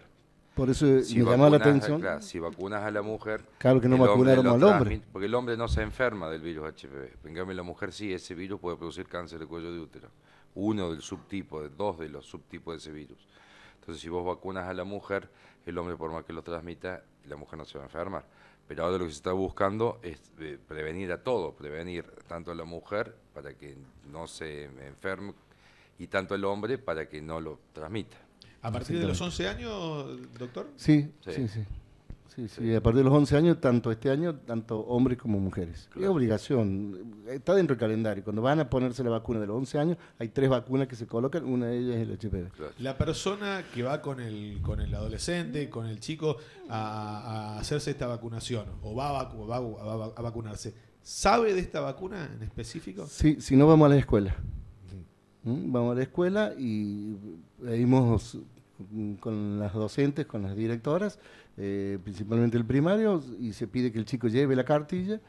Por eso si me llama la atención. si vacunas a la mujer. Claro que no al hombre. Porque el hombre no se enferma del virus HPV. En la mujer sí, ese virus puede producir cáncer de cuello de útero. Uno del subtipo, de dos de los subtipos de ese virus. Entonces, si vos vacunas a la mujer, el hombre, por más que lo transmita, la mujer no se va a enfermar. Pero ahora lo que se está buscando es eh, prevenir a todos, prevenir tanto a la mujer para que no se enferme y tanto al hombre para que no lo transmita. ¿A partir de los 11 años, doctor? Sí, sí, sí. sí. a partir de los 11 años, tanto este año, tanto hombres como mujeres. Es obligación, está dentro del calendario. Cuando van a ponerse la vacuna de los 11 años, hay tres vacunas que se colocan, una de ellas es el HPV. La persona que va con el, con el adolescente, con el chico, a, hacerse esta vacunación o va a, vacunarse, ¿sabe de esta vacuna en específico? Sí, si no vamos a la escuela. ¿Mm? Vamos a la escuela y pedimos Mm, con las docentes, con las directoras, eh, principalmente el primario, y se pide que el chico lleve la cartilla.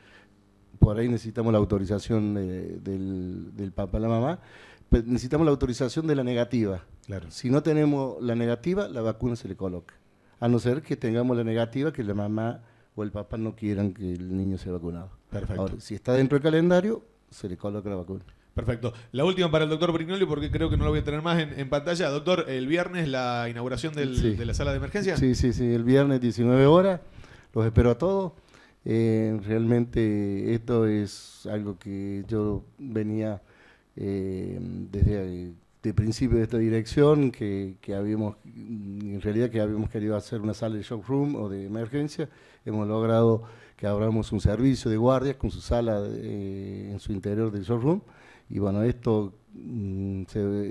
Por ahí necesitamos la autorización eh, del, del papá, la mamá. necesitamos la autorización de la negativa. Claro. Si no tenemos la negativa, la vacuna se le coloca. A no ser que tengamos la negativa que la mamá o el papá no quieran que el niño sea vacunado. Perfecto. si está dentro del calendario, se le coloca la vacuna. Perfecto. La última para el doctor Brignoli, porque creo que no lo voy a tener más en, pantalla. Doctor, el viernes la inauguración de la sala de emergencia. Sí, sí, sí, el viernes 19 horas. Los espero a todos. Eh, realmente esto es algo que yo venía eh, desde el principio de esta dirección, que, habíamos, en realidad que habíamos querido hacer una sala de showroom o de emergencia. Hemos logrado que abramos un servicio de guardias con su sala eh, en su interior del showroom. Y bueno, esto, mm,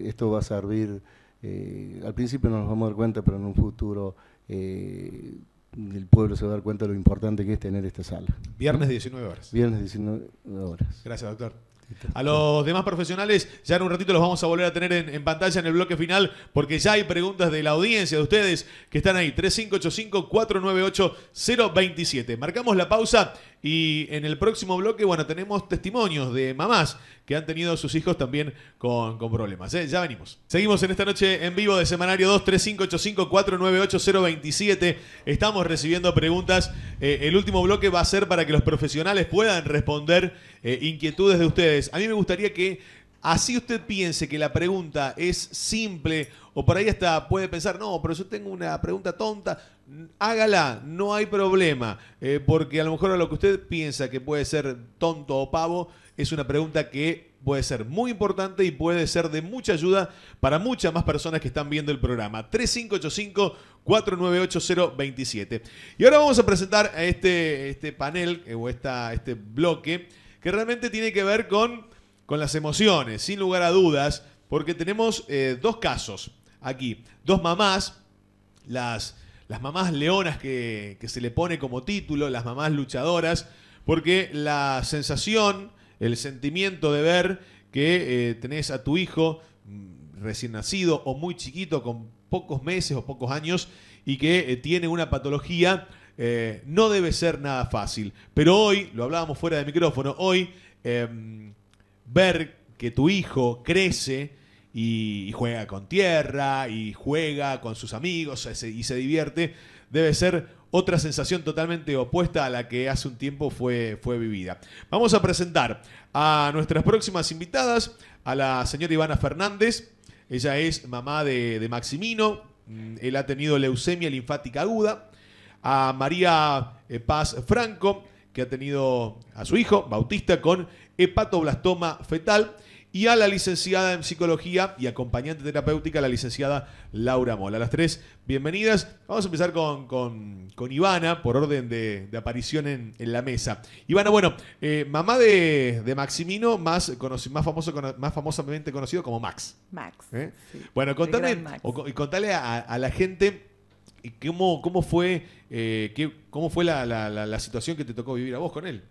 esto va a servir, eh, al principio no nos vamos a dar cuenta, pero en un futuro eh, el pueblo se va a dar cuenta de lo importante que es tener esta sala. Viernes 19 horas. Viernes 19 horas. Gracias, doctor. A los demás profesionales, ya en un ratito los vamos a volver a tener en, en, pantalla en el bloque final, porque ya hay preguntas de la audiencia, de ustedes que están ahí. 3585-498-027. Marcamos la pausa y en el próximo bloque, bueno, tenemos testimonios de mamás que han tenido sus hijos también con, problemas. ¿eh? Ya venimos. Seguimos en esta noche en vivo de Semanario 23585-498027. Estamos recibiendo preguntas. Eh, el último bloque va a ser para que los profesionales puedan responder eh, inquietudes de ustedes. A mí me gustaría que Así usted piense que la pregunta es simple o por ahí hasta puede pensar, no, pero yo tengo una pregunta tonta hágala, no hay problema, eh, porque a lo mejor a lo que usted piensa que puede ser tonto o pavo, es una pregunta que puede ser muy importante y puede ser de mucha ayuda para muchas más personas que están viendo el programa. 3585-498027. Y ahora vamos a presentar a este, este panel eh, o esta, este bloque que realmente tiene que ver con, con las emociones, sin lugar a dudas, porque tenemos eh, dos casos aquí. Dos mamás, las las mamás leonas que, se le pone como título, las mamás luchadoras, porque la sensación, el sentimiento de ver que eh, tenés a tu hijo mm, recién nacido o muy chiquito, con pocos meses o pocos años, y que eh, tiene una patología, eh, no debe ser nada fácil. Pero hoy, lo hablábamos fuera de micrófono, hoy em, ver que tu hijo crece, y, juega con tierra y juega con sus amigos y se divierte, debe ser otra sensación totalmente opuesta a la que hace un tiempo fue, fue vivida. Vamos a presentar a nuestras próximas invitadas, a la señora Ivana Fernández, ella es mamá de, de Maximino, mm, él ha tenido leucemia linfática aguda, a María eh, Paz Franco, que ha tenido a su hijo, Bautista, con hepatoblastoma fetal, y a la licenciada en psicología y acompañante terapéutica, la licenciada Laura Mola. Las tres, bienvenidas. Vamos a empezar con, Ivana, por orden de, aparición en, la mesa. Ivana, bueno, eh, mamá de, de, Maximino, más, conocido más, famoso, más famosamente conocido como Max. Max. ¿Eh? bueno, contame y a, la gente eh, cómo, cómo fue, cómo fue la, la situación que te tocó vivir a vos con él.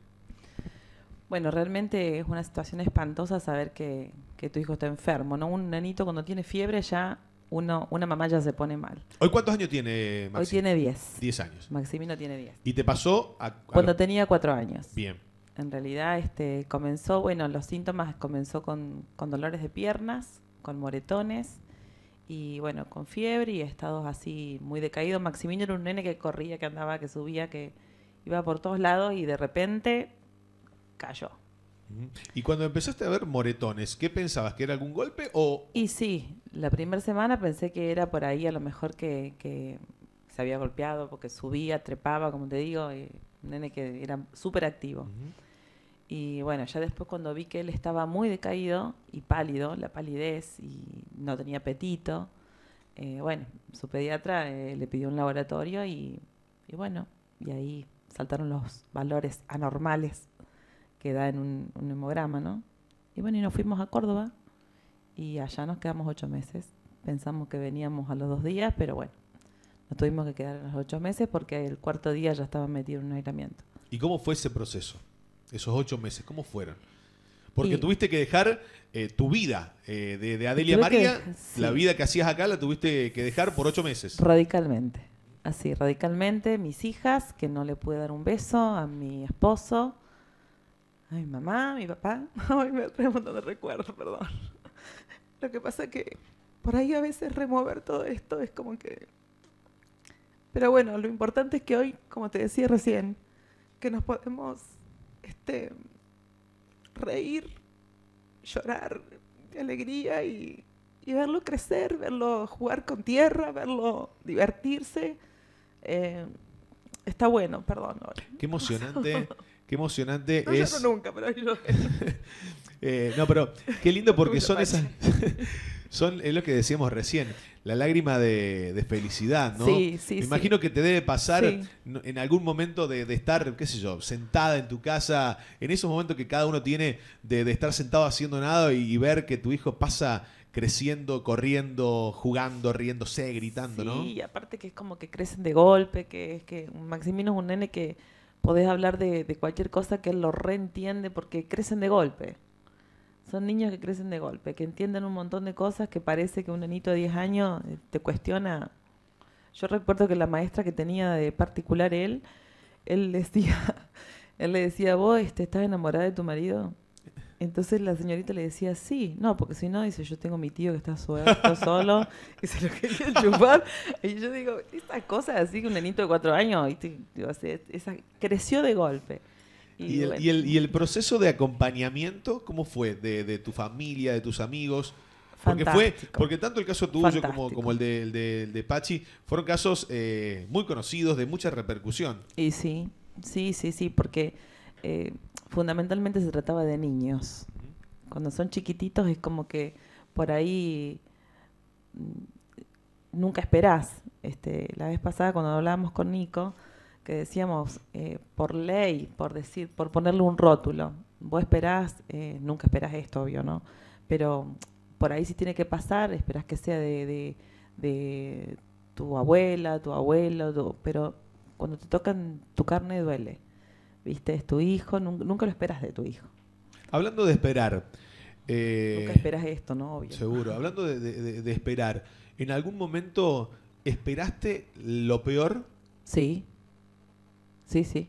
Bueno, realmente es una situación espantosa saber que, tu hijo está enfermo, ¿no? Un nenito cuando tiene fiebre ya uno, una mamá ya se pone mal. ¿Hoy cuántos años tiene Maximino? Hoy tiene 10. 10 años. Maximino tiene 10. ¿Y te pasó a, cuando tenía 4 años? Bien. En realidad este, comenzó, bueno, los síntomas comenzó con, con, dolores de piernas, con moretones y bueno, con fiebre y estados así muy decaídos. Maximino era un nene que corría, que andaba, que subía, que iba por todos lados y de repente cayó. Y cuando empezaste a ver moretones, ¿qué pensabas? ¿Que era algún golpe o...? Y sí, la primera semana pensé que era por ahí a lo mejor que, se había golpeado porque subía, trepaba, como te digo, un nene que era súper activo. Y bueno, ya después cuando vi que él estaba muy decaído y pálido, la palidez, y no tenía apetito, eh, bueno, su pediatra eh, le pidió un laboratorio y, y bueno, y ahí saltaron los valores anormales que da en un, hemograma, ¿no? Y bueno, y nos fuimos a Córdoba y allá nos quedamos ocho meses. Pensamos que veníamos a los dos días, pero bueno, nos tuvimos que quedar los ocho meses porque el cuarto día ya estaba metido en un aislamiento. ¿Y cómo fue ese proceso? Esos ocho meses, ¿cómo fueron? Porque tuviste que dejar eh, tu vida eh, de, Adelia María, la vida que hacías acá la tuviste que dejar por ocho meses. Radicalmente, así, radicalmente. Mis hijas, que no le pude dar un beso, a mi esposo, a mi mamá, a mi papá. Hoy me trae un montón de recuerdos, perdón. Lo que pasa que por ahí a veces remover todo esto es como que... Pero bueno, lo importante es que hoy, como te decía recién, que nos podemos este, reír, llorar de alegría y, verlo crecer, verlo jugar con tierra, verlo divertirse. Eh, está bueno, perdón. Qué emocionante. Qué emocionante es. Yo no nunca, pero yo... Eh, no, pero qué lindo porque son esas. son, es lo que decíamos recién, la lágrima de, de felicidad, ¿no? Sí, sí, Me imagino que te debe pasar en algún momento de, estar, qué sé yo, sentada en tu casa, en esos momentos que cada uno tiene de, estar sentado haciendo nada y, ver que tu hijo pasa creciendo, corriendo, jugando, riéndose, gritando, ¿no? Sí, y aparte que es como que crecen de golpe, que es que Maximino es un nene que podés hablar de, cualquier cosa que él lo reentiende porque crecen de golpe. Son niños que crecen de golpe, que entienden un montón de cosas que parece que un nenito de 10 años eh, te cuestiona. Yo recuerdo que la maestra que tenía de particular él, él decía, él le decía, vos este, estás enamorada de tu marido. Entonces la señorita le decía, sí, no, porque si no, dice, yo tengo mi tío que está suelto, solo, y se lo quería chupar. Y yo digo, estas cosas así que un nenito de cuatro años, creció de golpe. Y, el, proceso de acompañamiento cómo fue? De, tu familia, de tus amigos. Porque fue, porque tanto el caso tuyo como, el, de, de, Pachi fueron casos eh, muy conocidos, de mucha repercusión. Y sí, sí, sí, sí, porque eh, fundamentalmente se trataba de niños. Cuando son chiquititos es como que por ahí mm, nunca esperás. Este, la vez pasada cuando hablábamos con Nico, que decíamos, eh, por ley, por decir, por ponerle un rótulo, vos esperás, eh, nunca esperás esto, obvio, ¿no? Pero por ahí si tiene que pasar, esperás que sea de, tu abuela, tu abuelo, pero cuando te tocan tu carne duele. ¿viste? Es tu hijo, nunca, lo esperas de tu hijo. Hablando de esperar. Eh, nunca esperas esto, ¿no? Obvio. Seguro. Hablando de, de esperar, ¿en algún momento esperaste lo peor? Sí. Sí, sí.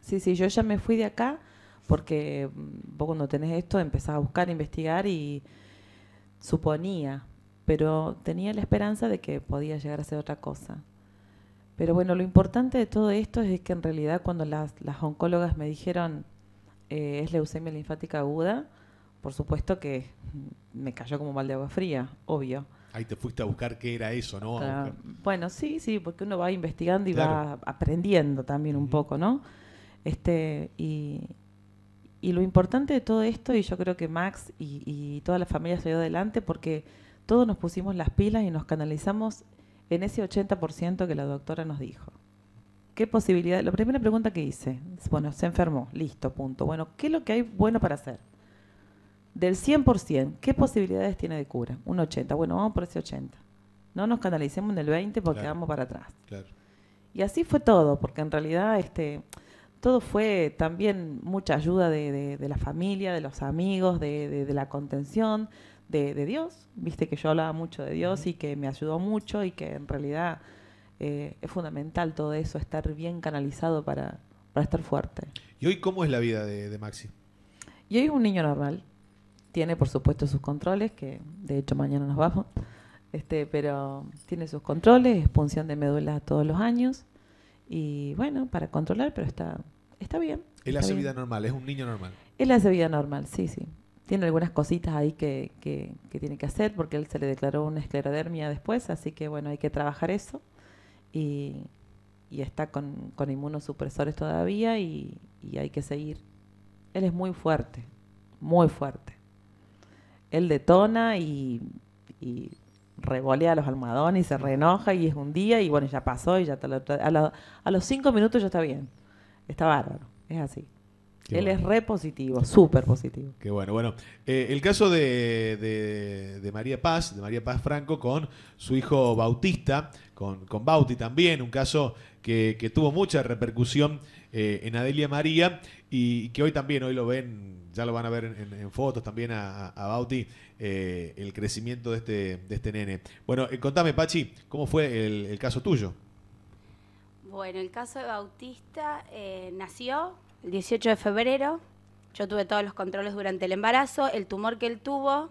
Sí, sí, yo ya me fui de acá porque mm, vos cuando tenés esto empezás a buscar, a investigar y suponía, pero tenía la esperanza de que podía llegar a ser otra cosa. Pero bueno, lo importante de todo esto es que en realidad cuando las, las oncólogas me dijeron eh, es leucemia linfática aguda, por supuesto que me cayó como mal de agua fría, obvio. Ahí te fuiste a buscar qué era eso, ¿no? bueno, sí, sí, porque uno va investigando y va aprendiendo también un poco, ¿no? Este, y, lo importante de todo esto, y yo creo que Max y, y toda la familia salió adelante porque todos nos pusimos las pilas y nos canalizamos en ese 80% que la doctora nos dijo? ¿Qué posibilidades? La primera pregunta que hice, bueno, se enfermó, listo, punto. Bueno, ¿qué es lo que hay bueno para hacer? Del 100%, ¿qué posibilidades tiene de cura? Un 80. Bueno, vamos por ese 80. No nos canalicemos en el 20 porque vamos para atrás. Y así fue todo, porque en realidad este, todo fue también mucha ayuda de, la familia, de los amigos, de, de la contención, de, Dios. Viste que yo hablaba mucho de Dios y que me ayudó mucho y que en realidad eh, es fundamental todo eso, estar bien canalizado para, estar fuerte. ¿Y hoy cómo es la vida de, Maxi? Y hoy es un niño normal. Tiene, por supuesto, sus controles, que de hecho mañana nos vamos. Este, pero tiene sus controles, es punción de médula todos los años. Y bueno, para controlar, pero está, está bien. Él hace vida normal, es un niño normal. Él hace vida normal, sí, sí tiene algunas cositas ahí que, tiene que hacer porque él se le declaró una esclerodermia después, así que bueno, hay que trabajar eso. Y, está con, inmunosupresores todavía y, hay que seguir. Él es muy fuerte, muy fuerte. Él detona y, y revolea los almohadones y se reenoja y es un día y bueno, ya pasó y ya a, a los cinco minutos ya está bien. Está bárbaro, es así. Él es re positivo, súper positivo. Qué bueno, bueno. Eh, el caso de, María Paz, de María Paz Franco, con su hijo Bautista, con, con Bauti también, un caso que, tuvo mucha repercusión eh, en Adelia María y, que hoy también, hoy lo ven, ya lo van a ver en, fotos también a, Bauti, eh, el crecimiento de este, de este nene. Bueno, contame, Pachi, ¿cómo fue el, caso tuyo? Bueno, el caso de Bautista nació el 18 de febrero. Yo tuve todos los controles durante el embarazo. El tumor que él tuvo,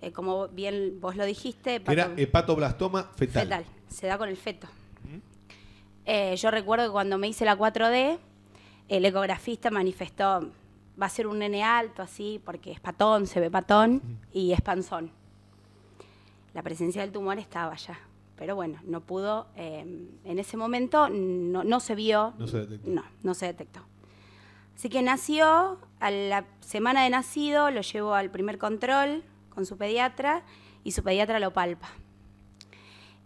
eh, como bien vos lo dijiste, era hepatoblastoma fetal. fetal. Se da con el feto. Eh, yo recuerdo que cuando me hice la 4D, el ecografista manifestó, va a ser un nene alto así, porque es patón, se ve patón y es panzón. La presencia del tumor estaba ya pero bueno, no pudo, eh, en ese momento no, no se vio. No se detectó. No, no se detectó. Así que nació, a la semana de nacido lo llevo al primer control con su pediatra y su pediatra lo palpa.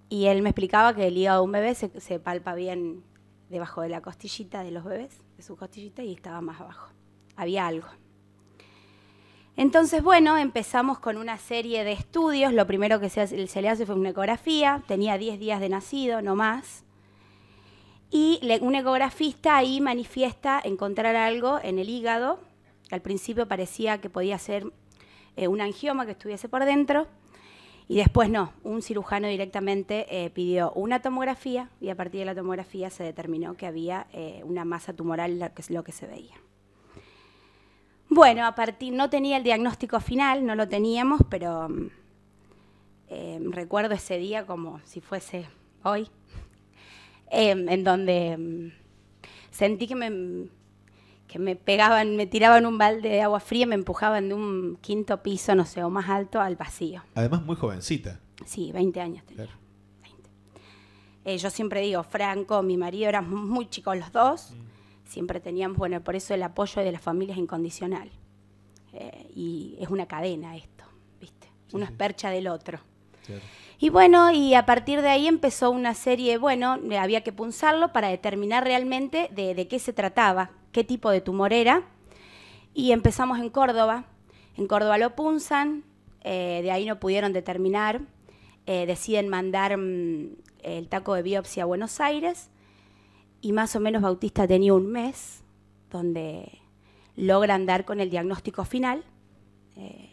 Y él me explicaba que el hígado de un bebé se, palpa bien debajo de la costillita de los bebés, de su costillita, y estaba más abajo. Había algo. Entonces, bueno, empezamos con una serie de estudios. Lo primero que se, se le hace fue una ecografía. Tenía 10 días de nacido, no más. Y un ecografista ahí manifiesta encontrar algo en el hígado, al principio parecía que podía ser eh, un angioma que estuviese por dentro, y después no, un cirujano directamente eh, pidió una tomografía y a partir de la tomografía se determinó que había eh, una masa tumoral, que es lo que se veía. Bueno, a partir, no tenía el diagnóstico final, no lo teníamos, pero mm, recuerdo ese día como si fuese hoy. Em, en donde em, sentí que me, pegaban, me tiraban un balde de agua fría y me empujaban de un quinto piso, no sé, o más alto al vacío. Además, muy jovencita. Sí, 20 años tenía. Eh, yo siempre digo, Franco, mi marido, éramos muy chicos los dos. Mm. Siempre teníamos, bueno, por eso el apoyo de la familia es incondicional. Eh, y es una cadena esto, ¿viste? Una Uno es percha del otro. Y bueno, y a partir de ahí empezó una serie, bueno, eh, había que punzarlo para determinar realmente de, qué se trataba, qué tipo de tumor era. Y empezamos en Córdoba. En Córdoba lo punzan, eh, de ahí no pudieron determinar. Eh, deciden mandar mm, el taco de biopsia a Buenos Aires. Y más o menos Bautista tenía un mes donde logran dar con el diagnóstico final,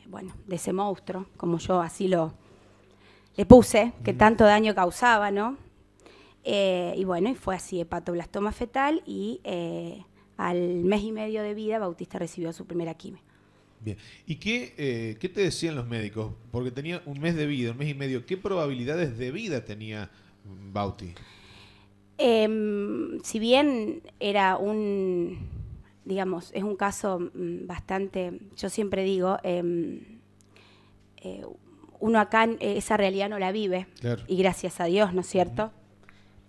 bueno, de ese monstruo, como yo así lo, le puse, que tanto daño causaba, ¿no? Eh, y bueno, y fue así, hepatoblastoma fetal y eh, al mes y medio de vida Bautista recibió su primera quimio. Bien. ¿Y qué, eh, qué, te decían los médicos? Porque tenía un mes de vida, un mes y medio. ¿Qué probabilidades de vida tenía Bauti? Em, si bien era un, digamos, es un caso mm, bastante, yo siempre digo, em, uno acá eh, esa realidad no la vive. Y gracias a Dios, ¿no es cierto?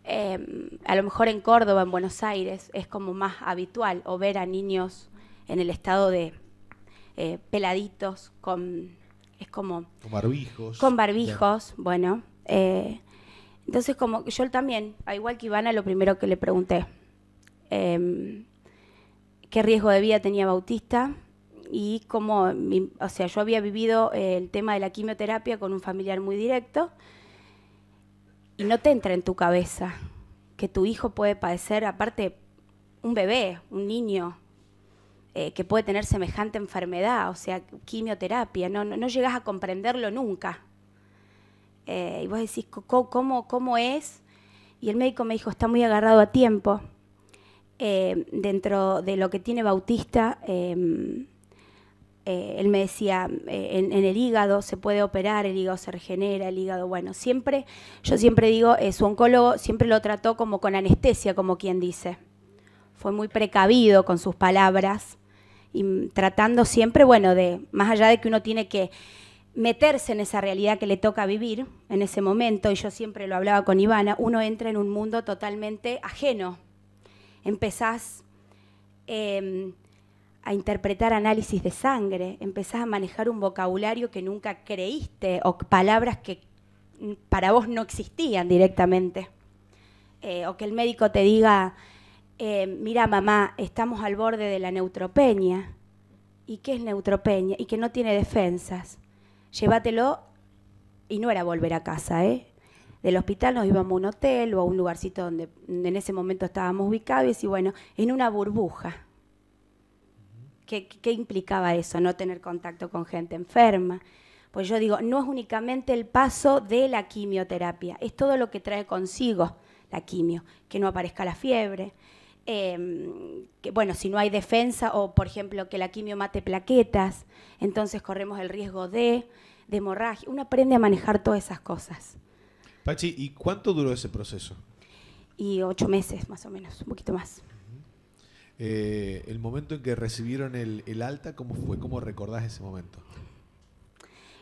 Eh, a lo mejor en Córdoba, en Buenos Aires, es como más habitual o ver a niños en el estado de eh, peladitos, con. Es como. Con barbijos. Con barbijos, bueno. entonces, como yo también, igual que Ivana, lo primero que le pregunté. Em, ¿Qué riesgo de vida tenía Bautista? y como, o sea, yo había vivido eh, el tema de la quimioterapia con un familiar muy directo y no te entra en tu cabeza que tu hijo puede padecer, aparte, un bebé, un niño, eh, que puede tener semejante enfermedad, o sea, quimioterapia, no, no, llegas a comprenderlo nunca. Eh, y vos decís, ¿cómo, ¿cómo es? Y el médico me dijo, está muy agarrado a tiempo. dentro de lo que tiene Bautista, em, eh, él me decía, eh, en, el hígado se puede operar, el hígado se regenera, el hígado, bueno, siempre, yo siempre digo, eh, su oncólogo siempre lo trató como con anestesia, como quien dice. Fue muy precavido con sus palabras y tratando siempre, bueno, de, más allá de que uno tiene que meterse en esa realidad que le toca vivir en ese momento, y yo siempre lo hablaba con Ivana, uno entra en un mundo totalmente ajeno. Empezás em, a interpretar análisis de sangre, empezás a manejar un vocabulario que nunca creíste o palabras que para vos no existían directamente. Eh, o que el médico te diga, eh, mira mamá, estamos al borde de la neutropenia. ¿Y qué es neutropenia? Y que no tiene defensas. Llévatelo, y no era volver a casa, ¿eh? Del hospital nos íbamos a un hotel o a un lugarcito donde en ese momento estábamos ubicados y bueno, en una burbuja ¿Qué, implicaba eso? No tener contacto con gente enferma. Pues yo digo, no es únicamente el paso de la quimioterapia, es todo lo que trae consigo la quimio, que no aparezca la fiebre, em, que, bueno, si no hay defensa o, por ejemplo, que la quimio mate plaquetas, entonces corremos el riesgo de, de hemorragia. Uno aprende a manejar todas esas cosas. Pachi, ¿y cuánto duró ese proceso? Y ocho meses, más o menos, un poquito más. Eh, el momento en que recibieron el, alta, ¿cómo fue? ¿Cómo recordás ese momento?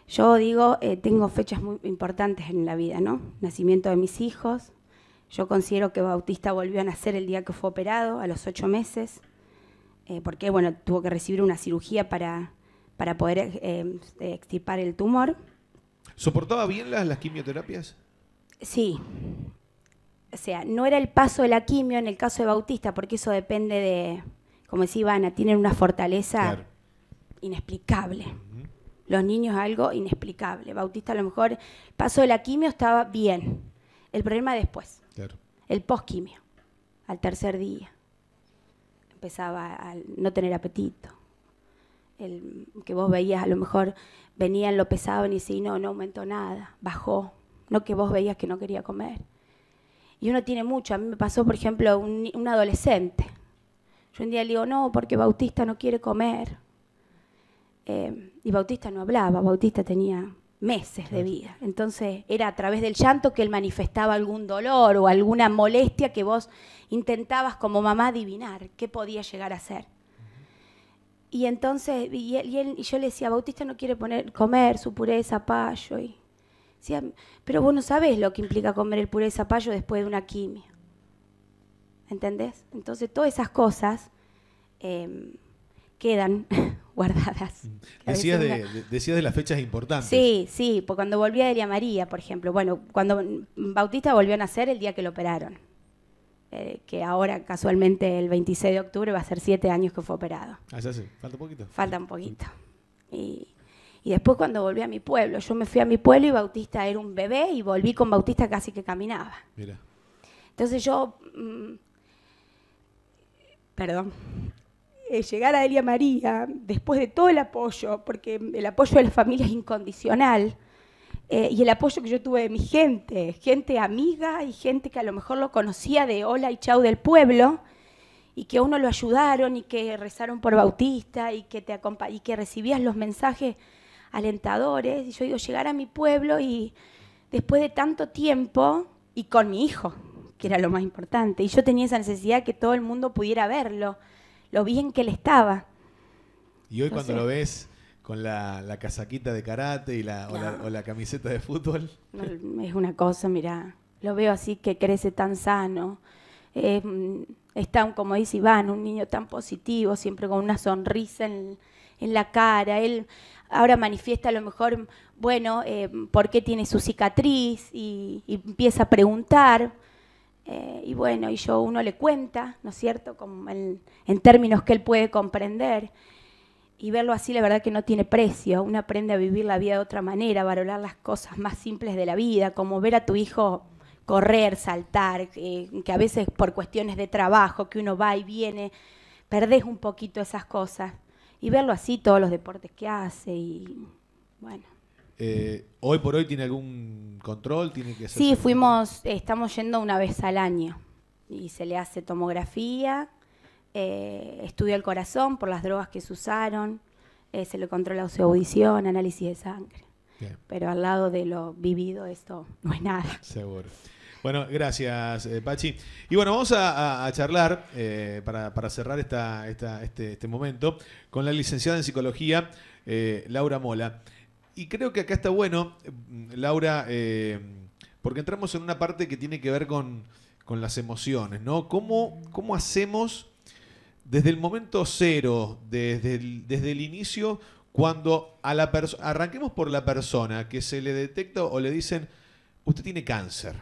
Yo digo, eh, tengo fechas muy importantes en la vida, ¿no? Nacimiento de mis hijos. Yo considero que Bautista volvió a nacer el día que fue operado, a los ocho meses, eh, porque, bueno, tuvo que recibir una cirugía para, para poder extirpar el tumor. ¿Soportaba bien las, las quimioterapias? Sí, o sea, no era el paso de la quimio en el caso de Bautista, porque eso depende de, como decía Ivana, tienen una fortaleza inexplicable. Los niños algo inexplicable. Bautista a lo mejor, el paso de la quimio estaba bien. El problema después, el posquimio, al tercer día. Empezaba a no tener apetito. El, que vos veías, a lo mejor venían, lo pesado, y si no, no aumentó nada, bajó. No que vos veías que no quería comer. Y uno tiene mucho. A mí me pasó, por ejemplo, un, adolescente. Yo un día le digo, no, porque Bautista no quiere comer. Eh, y Bautista no hablaba, Bautista tenía meses de vida. Entonces era a través del llanto que él manifestaba algún dolor o alguna molestia que vos intentabas como mamá adivinar qué podía llegar a ser. Y entonces, y, yo le decía, Bautista no quiere poner, comer su pureza, payo, y pero vos no sabés lo que implica comer el puré de zapallo después de una quimio. ¿Entendés? Entonces, todas esas cosas em, quedan guardadas. Mm. Decías de, las fechas importantes. Sí, sí, porque cuando volví a Delia María, por ejemplo, bueno, cuando Bautista volvió a nacer el día que lo operaron, eh, que ahora casualmente el 26 de octubre va a ser siete años que fue operado. Ah, ya falta un poquito. Falta un poquito. Y y después cuando volví a mi pueblo, yo me fui a mi pueblo y Bautista era un bebé y volví con Bautista casi que caminaba. Entonces yo, mm, perdón, eh, llegar a Elia María, después de todo el apoyo, porque el apoyo de la familia es incondicional, eh, y el apoyo que yo tuve de mi gente, gente amiga y gente que a lo mejor lo conocía de hola y chau del pueblo, y que a uno lo ayudaron y que rezaron por Bautista y que te y que recibías los mensajes alentadores. Y yo digo, llegar a mi pueblo y después de tanto tiempo y con mi hijo, que era lo más importante. Y yo tenía esa necesidad que todo el mundo pudiera verlo, lo bien que él estaba. Y hoy cuando lo ves con la, casaquita de karate y la, o la, camiseta de fútbol. es una cosa, mira, lo veo así que crece tan sano. es mm, está, como dice Iván, un niño tan positivo, siempre con una sonrisa en, en la cara. Él ahora manifiesta a lo mejor, bueno, eh, por qué tiene su cicatriz y, empieza a preguntar. Eh, y bueno, y yo uno le cuenta, ¿no es cierto?, Como en, términos que él puede comprender. Y verlo así, la verdad que no tiene precio. Uno aprende a vivir la vida de otra manera, a valorar las cosas más simples de la vida, como ver a tu hijo correr, saltar, que a veces por cuestiones de trabajo, que uno va y viene, perdés un poquito esas cosas y verlo así, todos los deportes que hace y bueno. Eh, ¿Hoy por hoy tiene algún control? ¿Tiene que sí, fuimos, estamos yendo una vez al año y se le hace tomografía, eh, estudia el corazón por las drogas que se usaron, eh, se le controla su audición, análisis de sangre. Pero al lado de lo vivido esto no es nada. Seguro. Bueno, gracias, eh, Pachi. Y bueno, vamos a, charlar, eh, para, cerrar esta, este, este, momento, con la licenciada en psicología, eh, Laura Mola. Y creo que acá está bueno, mm, Laura, porque entramos en una parte que tiene que ver con, las emociones, ¿no? ¿Cómo, hacemos desde el momento cero, desde el, desde el inicio, cuando a la arranquemos por la persona que se le detecta o le dicen, usted tiene cáncer,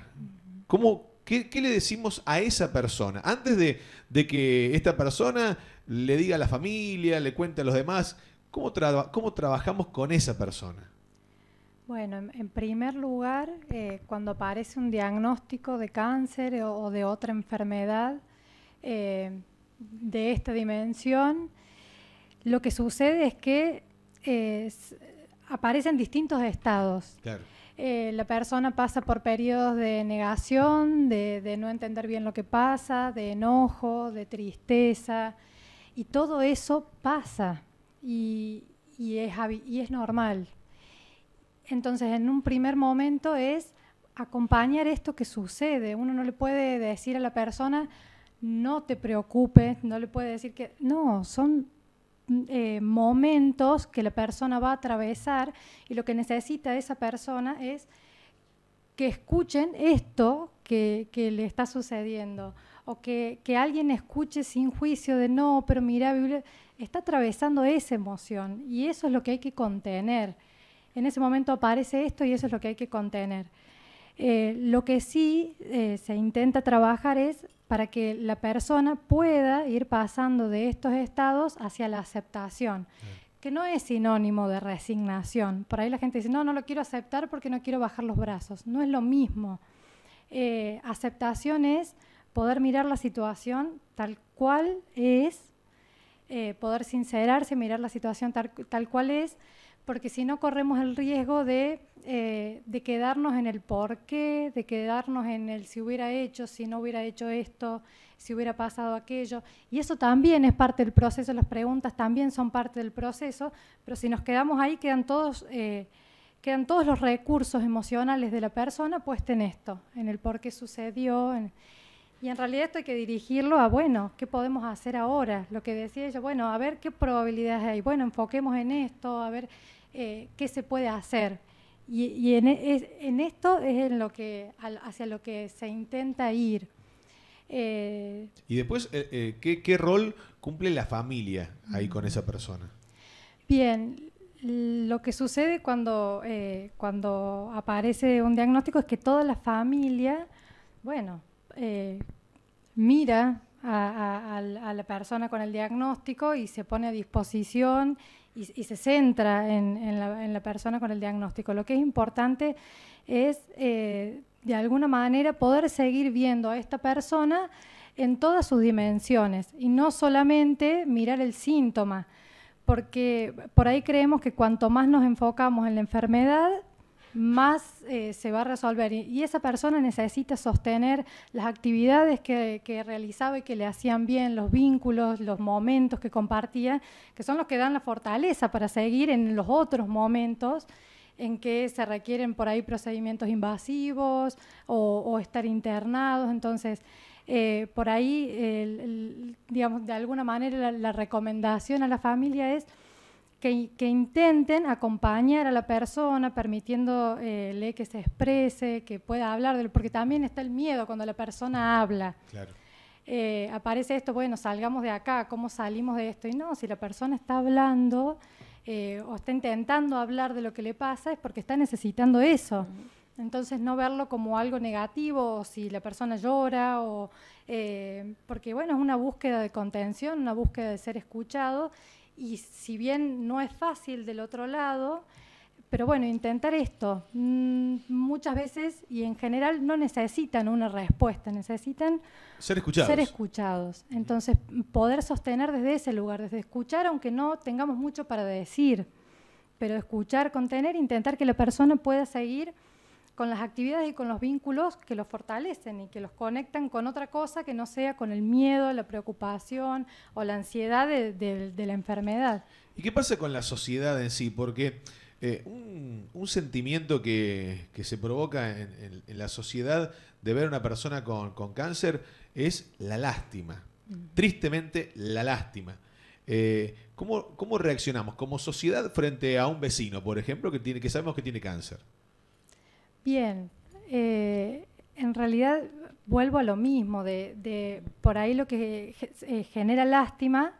¿Cómo, qué, le decimos a esa persona? Antes de, que esta persona le diga a la familia, le cuente a los demás, ¿cómo, trabajamos con esa persona? Bueno, en, primer lugar, eh, cuando aparece un diagnóstico de cáncer o, de otra enfermedad eh, de esta dimensión, lo que sucede es que eh, aparecen distintos estados. Claro. Eh, la persona pasa por periodos de negación, de, no entender bien lo que pasa, de enojo, de tristeza, y todo eso pasa y, es, y es normal. Entonces, en un primer momento es acompañar esto que sucede. Uno no le puede decir a la persona, no te preocupes, no le puede decir que, no, son eh, momentos que la persona va a atravesar y lo que necesita esa persona es que escuchen esto que, le está sucediendo o que, alguien escuche sin juicio de no, pero mira, está atravesando esa emoción y eso es lo que hay que contener. En ese momento aparece esto y eso es lo que hay que contener. Eh, lo que sí eh, se intenta trabajar es para que la persona pueda ir pasando de estos estados hacia la aceptación, que no es sinónimo de resignación. Por ahí la gente dice, no, no lo quiero aceptar porque no quiero bajar los brazos. No es lo mismo. Eh, aceptación es poder mirar la situación tal cual es, eh, poder sincerarse, mirar la situación tal cual es, porque si no corremos el riesgo de, eh, quedarnos en el por qué, de quedarnos en el si hubiera hecho, si no hubiera hecho esto, si hubiera pasado aquello. Y eso también es parte del proceso, las preguntas también son parte del proceso, pero si nos quedamos ahí quedan todos, eh, quedan todos los recursos emocionales de la persona puestos en esto, en el por qué sucedió. y en realidad esto hay que dirigirlo a, bueno, ¿qué podemos hacer ahora? Lo que decía ella, bueno, a ver qué probabilidades hay. Bueno, enfoquemos en esto, a ver eh, qué se puede hacer. Y, e, en, esto es en lo que, hacia lo que se intenta ir. Eh, y después, eh, ¿qué, rol cumple la familia ahí con esa persona? Bien, lo que sucede cuando, cuando aparece un diagnóstico es que toda la familia, bueno, mira a la persona con el diagnóstico y se pone a disposición y, se centra en, la, persona con el diagnóstico. Lo que es importante es, eh, de alguna manera, poder seguir viendo a esta persona en todas sus dimensiones y no solamente mirar el síntoma, porque por ahí creemos que cuanto más nos enfocamos en la enfermedad, más eh, se va a resolver. Y, esa persona necesita sostener las actividades que, realizaba y que le hacían bien, los vínculos, los momentos que compartía, que son los que dan la fortaleza para seguir en los otros momentos en que se requieren por ahí procedimientos invasivos o, estar internados. Entonces, eh, por ahí, digamos, de alguna manera la recomendación a la familia es que, intenten acompañar a la persona, permitiéndole que se exprese, que pueda hablar, de, porque también está el miedo cuando la persona habla. Eh, aparece esto, bueno, salgamos de acá, ¿cómo salimos de esto? Y no, si la persona está hablando eh, o está intentando hablar de lo que le pasa, es porque está necesitando eso. Entonces no verlo como algo negativo, si la persona llora, o eh, porque bueno, es una búsqueda de contención, una búsqueda de ser escuchado y si bien no es fácil del otro lado, pero bueno, intentar esto. Mm, muchas veces y en general no necesitan una respuesta, necesitan ser escuchados. Ser escuchados. Entonces, poder sostener desde ese lugar, desde escuchar, aunque no tengamos mucho para decir, pero escuchar, contener, intentar que la persona pueda seguir con las actividades y con los vínculos que los fortalecen y que los conectan con otra cosa que no sea con el miedo, la preocupación o la ansiedad de, la enfermedad. ¿Y qué pasa con la sociedad en sí? Porque eh, un, sentimiento que, se provoca en, la sociedad de ver a una persona con, cáncer es la lástima. Mm. Tristemente, la lástima. Eh, ¿cómo, reaccionamos como sociedad frente a un vecino, por ejemplo, que, tiene, que sabemos que tiene cáncer? Bien, eh, en realidad vuelvo a lo mismo, de, por ahí lo que eh, genera lástima,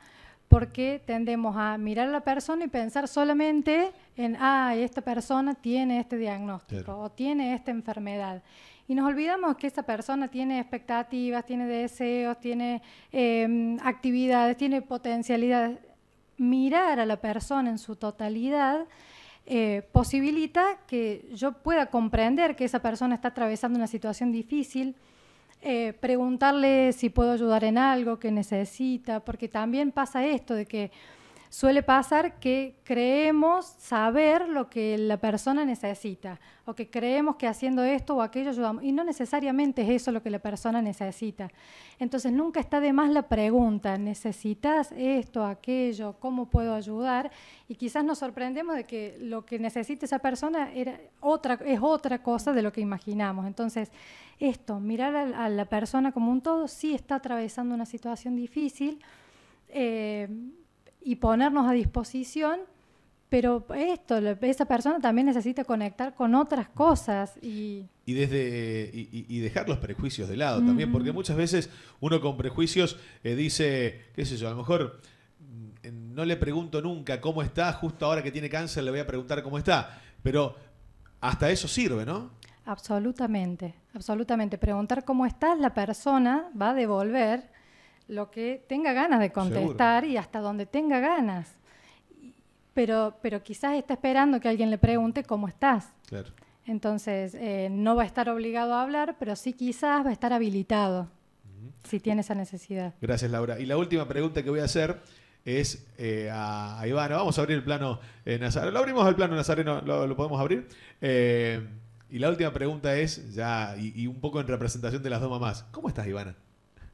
porque tendemos a mirar a la persona y pensar solamente en, ah, esta persona tiene este diagnóstico o tiene esta enfermedad. Y nos olvidamos que esa persona tiene expectativas, tiene deseos, tiene em, actividades, tiene potencialidades. Mirar a la persona en su totalidad eh, posibilita que yo pueda comprender que esa persona está atravesando una situación difícil, eh, preguntarle si puedo ayudar en algo que necesita, porque también pasa esto de que suele pasar que creemos saber lo que la persona necesita o que creemos que haciendo esto o aquello ayudamos y no necesariamente es eso lo que la persona necesita. Entonces nunca está de más la pregunta, ¿necesitas esto, aquello, cómo puedo ayudar? Y quizás nos sorprendemos de que lo que necesita esa persona era otra, es otra cosa de lo que imaginamos. Entonces esto, mirar a, la persona como un todo, sí está atravesando una situación difícil. Eh, y ponernos a disposición, pero esto, esa persona también necesita conectar con otras cosas y... desde, y, dejar los prejuicios de lado también, porque muchas veces uno con prejuicios eh, dice, qué sé yo, a lo mejor mm, no le pregunto nunca cómo está, justo ahora que tiene cáncer le voy a preguntar cómo está, pero hasta eso sirve, ¿no? Absolutamente, absolutamente. Preguntar cómo está la persona va a devolver lo que tenga ganas de contestar y hasta donde tenga ganas. Pero, pero quizás está esperando que alguien le pregunte cómo estás. Entonces, eh, no va a estar obligado a hablar, pero sí quizás va a estar habilitado si tiene esa necesidad. Gracias, Laura. Y la última pregunta que voy a hacer es eh, a, Ivana. Vamos a abrir el plano eh, nazareno. Lo abrimos al plano nazareno, lo, podemos abrir. y la última pregunta es, ya, y, y un poco en representación de las dos mamás. ¿Cómo estás, Ivana?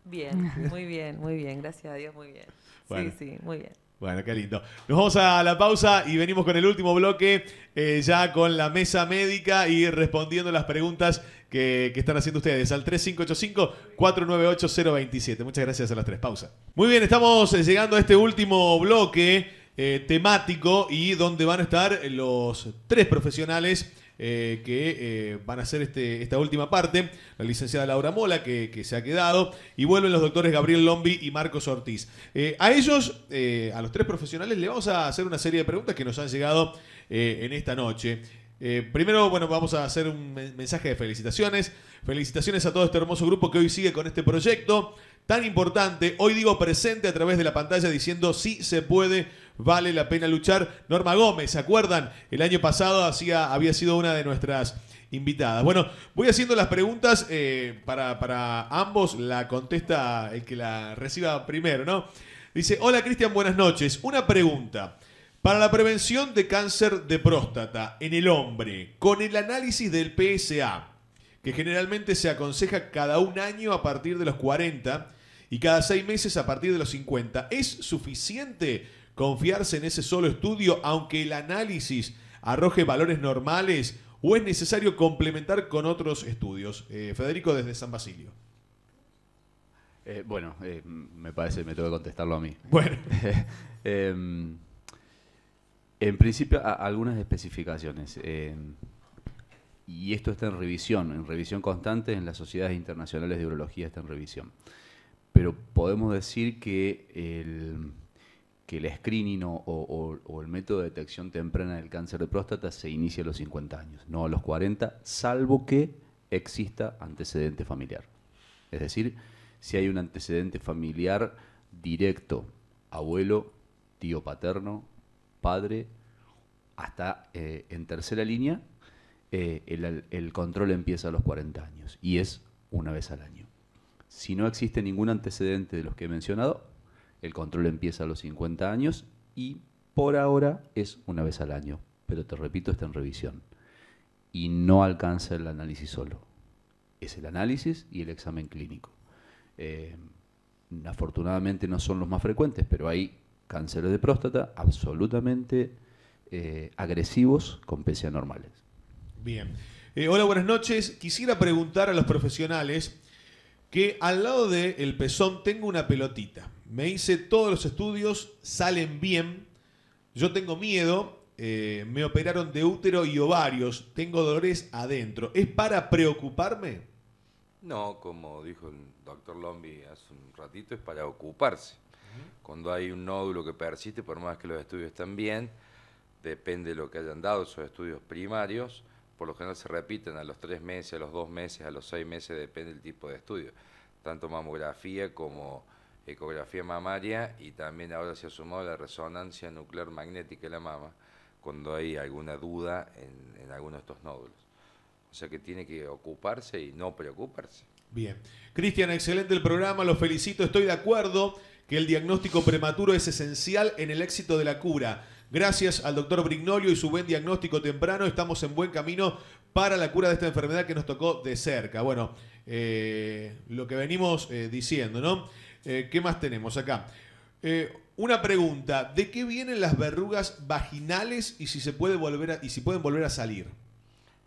Bien, muy bien, muy bien. Gracias a Dios, muy bien. Sí, sí, muy bien. Bueno, qué lindo. Nos vamos a la pausa y venimos con el último bloque, eh, ya con la mesa médica y respondiendo las preguntas que, están haciendo ustedes al 3585-498027. Muchas gracias a las tres. Pausa. Muy bien, estamos eh, llegando a este último bloque eh, temático y donde van a estar los tres profesionales eh, que eh, van a hacer este, esta última parte, la licenciada Laura Mola, que, se ha quedado, y vuelven los doctores Gabriel Lombi y Marcos Ortiz. Eh, a ellos, a los tres profesionales, le vamos a hacer una serie de preguntas que nos han llegado en esta noche. primero, bueno, vamos a hacer un mensaje de felicitaciones. Felicitaciones a todo este hermoso grupo que hoy sigue con este proyecto tan importante. Hoy digo presente a través de la pantalla diciendo si se puede, vale la pena luchar. Norma Gómez, ¿se acuerdan? El año pasado había sido una de nuestras invitadas. Bueno, voy haciendo las preguntas eh, para ambos. La contesta el que la reciba primero, ¿no? Dice, hola Cristian, buenas noches. Una pregunta. Para la prevención de cáncer de próstata en el hombre, con el análisis del PSA, que generalmente se aconseja cada un año a partir de los 40 y cada seis meses a partir de los 50. ¿Es suficiente confiarse en ese solo estudio aunque el análisis arroje valores normales o es necesario complementar con otros estudios? Eh, Federico desde San Basilio. Eh, bueno, eh, me parece, me tengo que contestarlo a mí. Bueno. Em, en principio, algunas especificaciones. Em, y esto está en revisión, en revisión constante en las sociedades internacionales de urología está en revisión. Pero podemos decir que el, que el screening o, el método de detección temprana del cáncer de próstata se inicia a los 50 años, no a los 40, salvo que exista antecedente familiar. Es decir, si hay un antecedente familiar directo, abuelo, tío paterno, padre, hasta eh, en tercera línea, eh, el, control empieza a los 40 años y es una vez al año. Si no existe ningún antecedente de los que he mencionado, el control empieza a los 50 años y por ahora es una vez al año, pero te repito, está en revisión. Y no alcanza el análisis solo. Es el análisis y el examen clínico. Eh, afortunadamente no son los más frecuentes, pero hay cánceres de próstata absolutamente eh, agresivos con PSA normales. Bien. Eh, hola, buenas noches. Quisiera preguntar a los profesionales que al lado del el pezón tengo una pelotita. Me hice todos los estudios, salen bien. Yo tengo miedo. Eh, me operaron de útero y ovarios. Tengo dolores adentro. ¿Es para preocuparme? No, como dijo el doctor Lombi hace un ratito, es para ocuparse. Cuando hay un nódulo que persiste, por más que los estudios estén bien, depende de lo que hayan dado esos estudios primarios, por lo general se repiten a los tres meses, a los dos meses, a los seis meses, depende del tipo de estudio, tanto mamografía como ecografía mamaria y también ahora se ha sumado la resonancia nuclear magnética de la mama cuando hay alguna duda en, alguno de estos nódulos. O sea que tiene que ocuparse y no preocuparse. Bien. Cristian, excelente el programa, lo felicito, estoy de acuerdo que el diagnóstico prematuro es esencial en el éxito de la cura. Gracias al doctor Brignolio y su buen diagnóstico temprano, estamos en buen camino para la cura de esta enfermedad que nos tocó de cerca. Bueno, eh, lo que venimos eh, diciendo, ¿no? Eh, ¿Qué más tenemos acá? una pregunta, ¿de qué vienen las verrugas vaginales y si, se puede volver y si pueden volver a salir?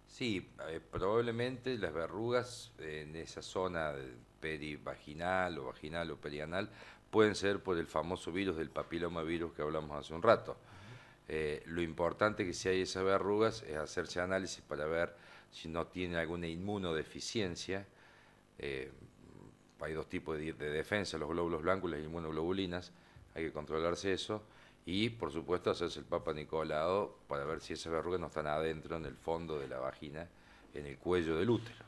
Sí, probablemente las verrugas en esa zona perivaginal o vaginal o perianal pueden ser por el famoso virus del papiloma virus que hablamos hace un rato. Eh, lo importante que si hay esas verrugas es hacerse análisis para ver si no tiene alguna inmunodeficiencia. Eh, hay dos tipos de, defensa, los glóbulos blancos y las inmunoglobulinas, hay que controlarse eso. Y por supuesto hacerse el papa Nicolado para ver si esas verrugas no están adentro, en el fondo de la vagina, en el cuello del útero.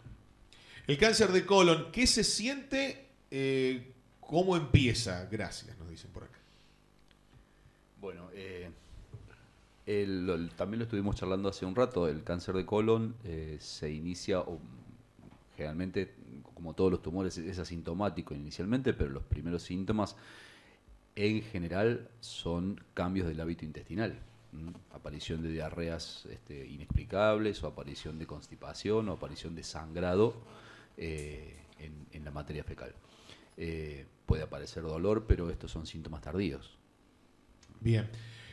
El cáncer de colon, ¿qué se siente eh, ¿Cómo empieza? Gracias, nos dicen por acá. Bueno, eh, también lo estuvimos charlando hace un rato, el cáncer de colon eh, se inicia generalmente, como todos los tumores, es asintomático inicialmente, pero los primeros síntomas en general son cambios del hábito intestinal. Aparición de diarreas este, inexplicables o aparición de constipación o aparición de sangrado eh, en, la materia fecal puede aparecer dolor, pero estos son síntomas tardíos. Bien.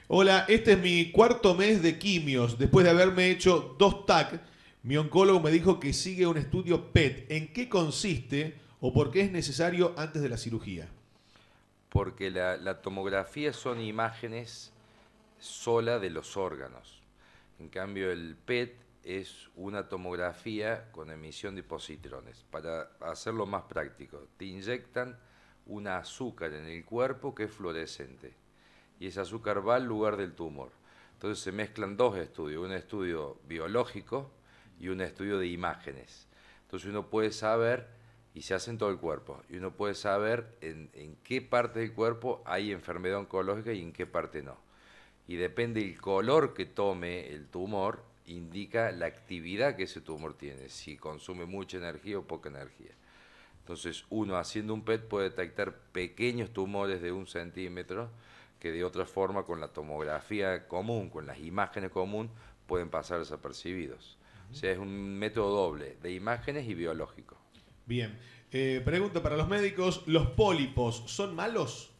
Hola, este es mi cuarto mes de quimios. Después de haberme hecho dos TAC, mi oncólogo me dijo que sigue un estudio PET. ¿En qué consiste o por qué es necesario antes de la cirugía? Porque la, tomografía son imágenes sola de los órganos. En cambio, el PET es una tomografía con emisión de positrones. Para hacerlo más práctico, te inyectan un azúcar en el cuerpo que es fluorescente. Y ese azúcar va al lugar del tumor. Entonces se mezclan dos estudios, un estudio biológico y un estudio de imágenes. Entonces uno puede saber, y se hace en todo el cuerpo, y uno puede saber en, en qué parte del cuerpo hay enfermedad oncológica y en qué parte no. Y depende del color que tome el tumor, indica la actividad que ese tumor tiene, si consume mucha energía o poca energía. Entonces, uno haciendo un PET puede detectar pequeños tumores de un centímetro que de otra forma con la tomografía común, con las imágenes común, pueden pasar desapercibidos. O sea, es un método doble, de imágenes y biológico. Bien. Eh, pregunta para los médicos, ¿los pólipos son malos?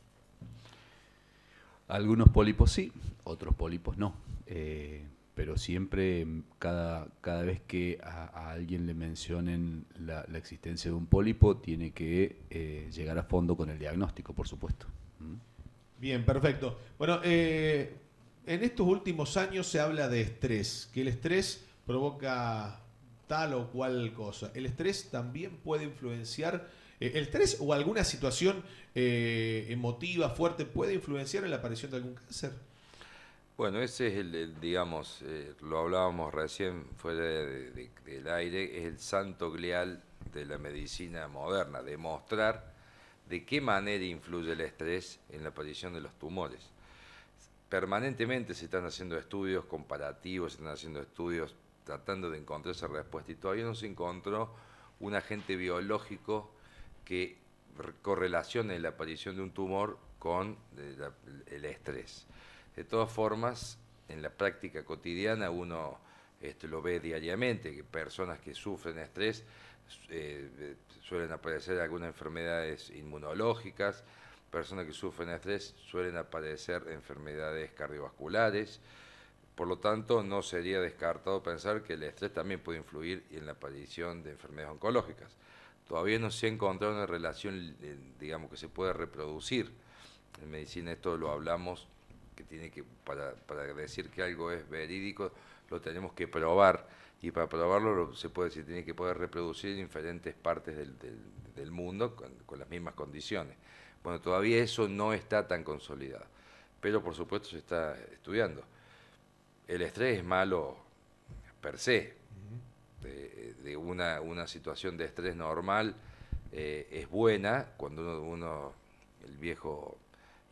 Algunos pólipos sí, otros pólipos no. Eh, pero siempre, mm, cada, cada vez que a, alguien le mencionen la, existencia de un pólipo, tiene que eh, llegar a fondo con el diagnóstico, por supuesto. ¿Mm? Bien, perfecto. Bueno, eh, en estos últimos años se habla de estrés, que el estrés provoca tal o cual cosa. El estrés también puede influenciar, eh, el estrés o alguna situación emotiva fuerte puede influenciar en la aparición de algún cáncer. Bueno, ese es el, digamos, eh, lo hablábamos recién fuera del aire, es el santo glial de la medicina moderna, demostrar de qué manera influye el estrés en la aparición de los tumores. Permanentemente se están haciendo estudios comparativos, se están haciendo estudios tratando de encontrar esa respuesta y todavía no se encontró un agente biológico que correlacione la aparición de un tumor con eh, el estrés. De todas formas, en la práctica cotidiana uno este, lo ve diariamente, que personas que sufren estrés eh, suelen aparecer algunas enfermedades inmunológicas, personas que sufren estrés suelen aparecer enfermedades cardiovasculares. Por lo tanto, no sería descartado pensar que el estrés también puede influir en la aparición de enfermedades oncológicas. Todavía no se ha encontrado una relación, eh, digamos, que se pueda reproducir. En medicina esto lo hablamos tiene que, para, decir que algo es verídico, lo tenemos que probar. Y para probarlo se puede, decir tiene que poder reproducir en diferentes partes del, mundo con, las mismas condiciones. Bueno, todavía eso no está tan consolidado, pero por supuesto se está estudiando. El estrés es malo per se. De, una, una, situación de estrés normal eh, es buena cuando uno el viejo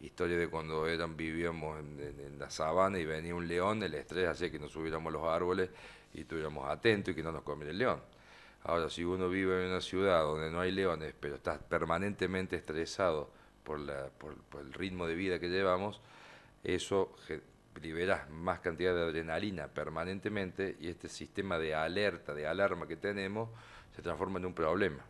historia de cuando vivíamos en, la sabana y venía un león, el estrés hacía que nos subiéramos a los árboles y estuviéramos atentos y que no nos comiera el león. Ahora, si uno vive en una ciudad donde no hay leones, pero estás permanentemente estresado por, por el ritmo de vida que llevamos, eso libera más cantidad de adrenalina permanentemente y este sistema de alerta, de alarma que tenemos, se transforma en un problema.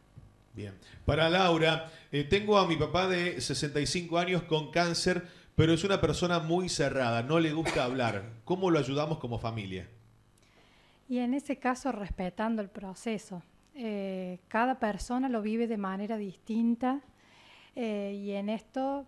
Bien. Para Laura, eh, tengo a mi papá de 65 años con cáncer, pero es una persona muy cerrada, no le gusta hablar. ¿Cómo lo ayudamos como familia? Y en ese caso, respetando el proceso. Eh, cada persona lo vive de manera distinta eh, y en esto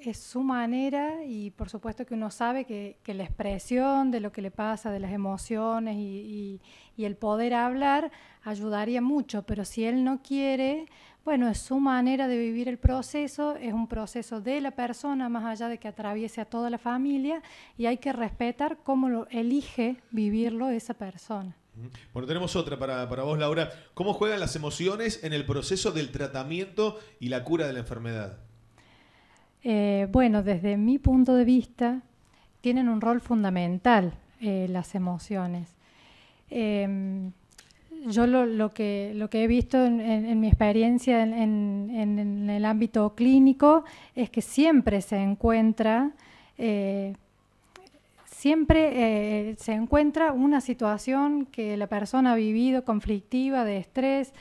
es su manera y por supuesto que uno sabe que, la expresión de lo que le pasa, de las emociones y, el poder hablar ayudaría mucho, pero si él no quiere, bueno, es su manera de vivir el proceso, es un proceso de la persona, más allá de que atraviese a toda la familia y hay que respetar cómo lo elige vivirlo esa persona. Bueno, tenemos otra para, para vos, Laura. ¿Cómo juegan las emociones en el proceso del tratamiento y la cura de la enfermedad? Eh, bueno, desde mi punto de vista, tienen un rol fundamental eh, las emociones. Em, yo lo, que, he visto en, mi experiencia en, el ámbito clínico es que siempre se encuentra, eh, siempre se encuentra una situación que la persona ha vivido conflictiva, de estrés,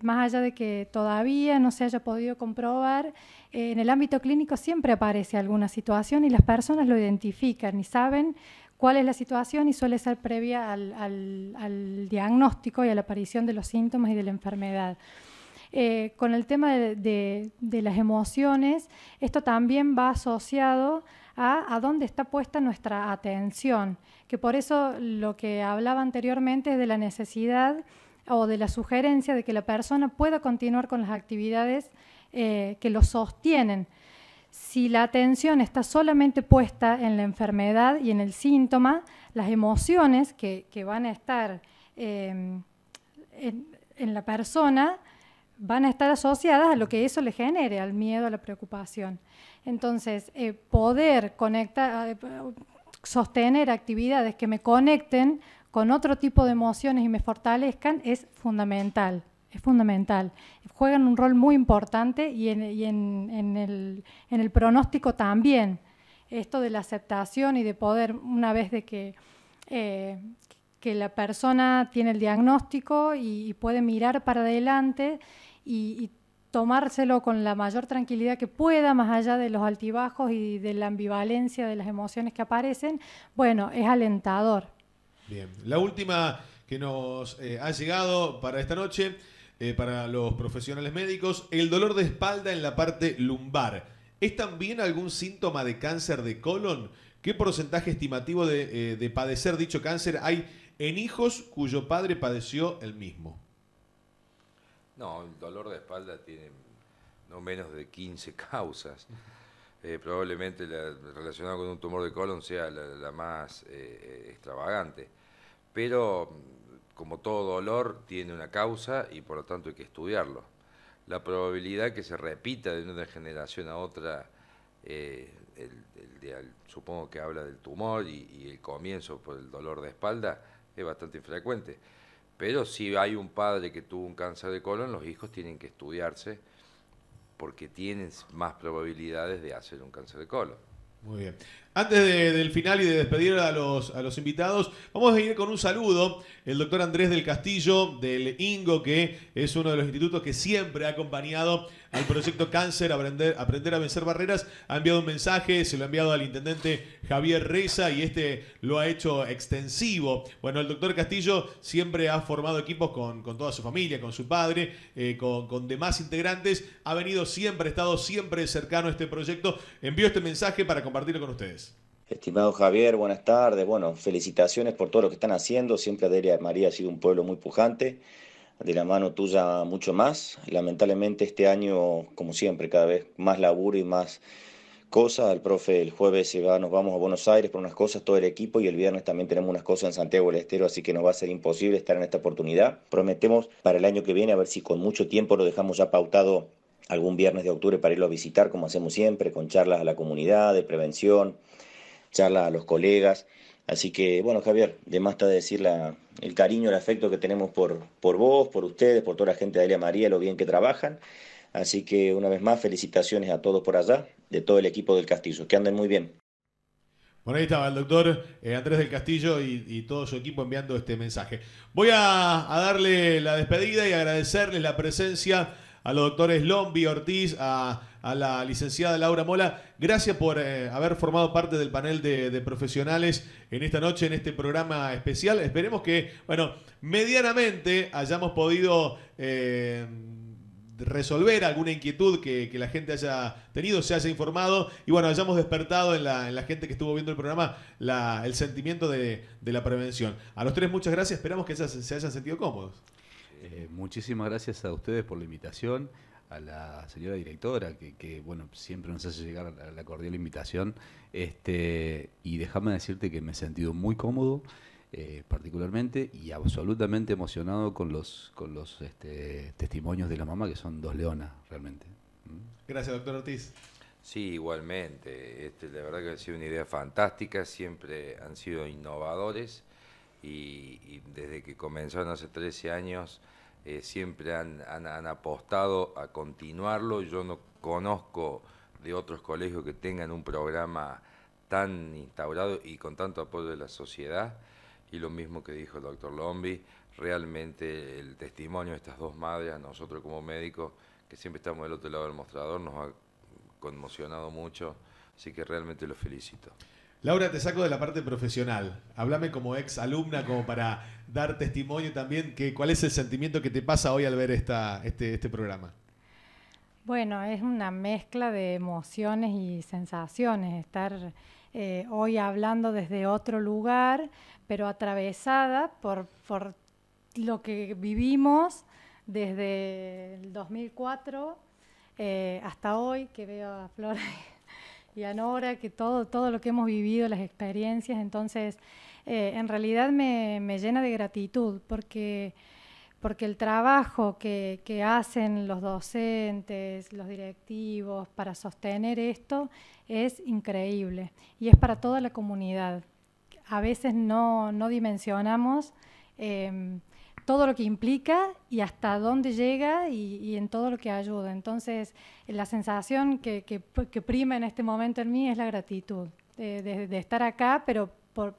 más allá de que todavía no se haya podido comprobar, en el ámbito clínico siempre aparece alguna situación y las personas lo identifican y saben cuál es la situación y suele ser previa al, diagnóstico y a la aparición de los síntomas y de la enfermedad. Eh, con el tema de, las emociones, esto también va asociado a, a dónde está puesta nuestra atención, que por eso lo que hablaba anteriormente es de la necesidad o de la sugerencia de que la persona pueda continuar con las actividades eh, que lo sostienen. Si la atención está solamente puesta en la enfermedad y en el síntoma, las emociones que, van a estar em, en, la persona van a estar asociadas a lo que eso le genere, al miedo, a la preocupación. Entonces, eh, poder conectar, eh, sostener actividades que me conecten con otro tipo de emociones y me fortalezcan es fundamental es fundamental. Juegan un rol muy importante y en, el, pronóstico también. Esto de la aceptación y de poder, una vez de que, eh, la persona tiene el diagnóstico y, puede mirar para adelante y, tomárselo con la mayor tranquilidad que pueda, más allá de los altibajos y de la ambivalencia de las emociones que aparecen, bueno, es alentador. Bien, la última que nos eh, ha llegado para esta noche eh, para los profesionales médicos, el dolor de espalda en la parte lumbar. ¿Es también algún síntoma de cáncer de colon? ¿Qué porcentaje estimativo de, eh, padecer dicho cáncer hay en hijos cuyo padre padeció el mismo? No, el dolor de espalda tiene no menos de 15 causas. Eh, probablemente la relacionada con un tumor de colon sea la, más extravagante. Pero como todo dolor, tiene una causa y por lo tanto hay que estudiarlo. La probabilidad que se repita de una generación a otra, eh, el, supongo que habla del tumor y, y, el comienzo por el dolor de espalda, es bastante frecuente. Pero si hay un padre que tuvo un cáncer de colon, los hijos tienen que estudiarse porque tienen más probabilidades de hacer un cáncer de colon. Muy bien. Antes del final y de despedir a los, invitados, vamos a ir con un saludo. El doctor Andrés del Castillo, del INGO, que es uno de los institutos que siempre ha acompañado al proyecto Cáncer, aprender, a vencer barreras, ha enviado un mensaje, se lo ha enviado al intendente Javier Reza y este lo ha hecho extensivo. Bueno, el doctor Castillo siempre ha formado equipos con, toda su familia, con su padre, eh, con, con demás integrantes, ha venido siempre, ha estado siempre cercano a este proyecto, Envío este mensaje para compartirlo con ustedes. Estimado Javier, buenas tardes. Bueno, felicitaciones por todo lo que están haciendo. Siempre Adelia María ha sido un pueblo muy pujante. De la mano tuya mucho más. Lamentablemente este año, como siempre, cada vez más laburo y más cosas. El profe el jueves nos vamos a Buenos Aires por unas cosas, todo el equipo, y el viernes también tenemos unas cosas en Santiago del Estero, así que nos va a ser imposible estar en esta oportunidad. Prometemos para el año que viene, a ver si con mucho tiempo lo dejamos ya pautado algún viernes de octubre para irlo a visitar, como hacemos siempre, con charlas a la comunidad, de prevención, charla a los colegas. Así que, bueno, Javier, de más está decir la, el cariño, el afecto que tenemos por, por vos, por ustedes, por toda la gente de María, lo bien que trabajan. Así que, una vez más, felicitaciones a todos por allá, de todo el equipo del Castillo. Que anden muy bien. Bueno, ahí estaba el doctor eh, Andrés del Castillo y, todo su equipo enviando este mensaje. Voy a, a darle la despedida y agradecerles la presencia a los doctores Lombi, Ortiz, a, la licenciada Laura Mola. Gracias por eh, haber formado parte del panel de, profesionales en esta noche, en este programa especial. Esperemos que, bueno, medianamente hayamos podido... Eh, resolver alguna inquietud que, la gente haya tenido, se haya informado y bueno, hayamos despertado en la, gente que estuvo viendo el programa el sentimiento de, la prevención. A los tres muchas gracias, esperamos que se hayan sentido cómodos. Eh, muchísimas gracias a ustedes por la invitación, a la señora directora, que, bueno, siempre nos hace llegar la cordial invitación. Este, y déjame decirte que me he sentido muy cómodo, eh, particularmente, y absolutamente emocionado con los, con los este, testimonios de la mamá, que son dos leonas, realmente. ¿Mm? Gracias, doctor Ortiz. Sí, igualmente. Este, la verdad que ha sido una idea fantástica, siempre han sido innovadores y, y desde que comenzaron hace 13 años eh, siempre han, apostado a continuarlo. Yo no conozco de otros colegios que tengan un programa tan instaurado y con tanto apoyo de la sociedad. Y lo mismo que dijo el doctor Lombi, realmente el testimonio de estas dos madres, a nosotros como médicos, que siempre estamos del otro lado del mostrador, nos ha conmocionado mucho, así que realmente los felicito. Laura, te saco de la parte profesional. Háblame como ex alumna, como para dar testimonio también, que, cuál es el sentimiento que te pasa hoy al ver esta, este, este programa. Bueno, es una mezcla de emociones y sensaciones, estar eh, hoy hablando desde otro lugar, pero atravesada por, lo que vivimos desde el 2004 eh, hasta hoy, que veo a Flora y a Nora, que todo, todo lo que hemos vivido, las experiencias. Entonces, eh, en realidad me, llena de gratitud porque, porque el trabajo que, hacen los docentes, los directivos para sostener esto es increíble y es para toda la comunidad. A veces no, dimensionamos. Em, todo lo que implica y hasta dónde llega y, en todo lo que ayuda. Entonces, la sensación que, prima en este momento en mí es la gratitud de, estar acá, pero por,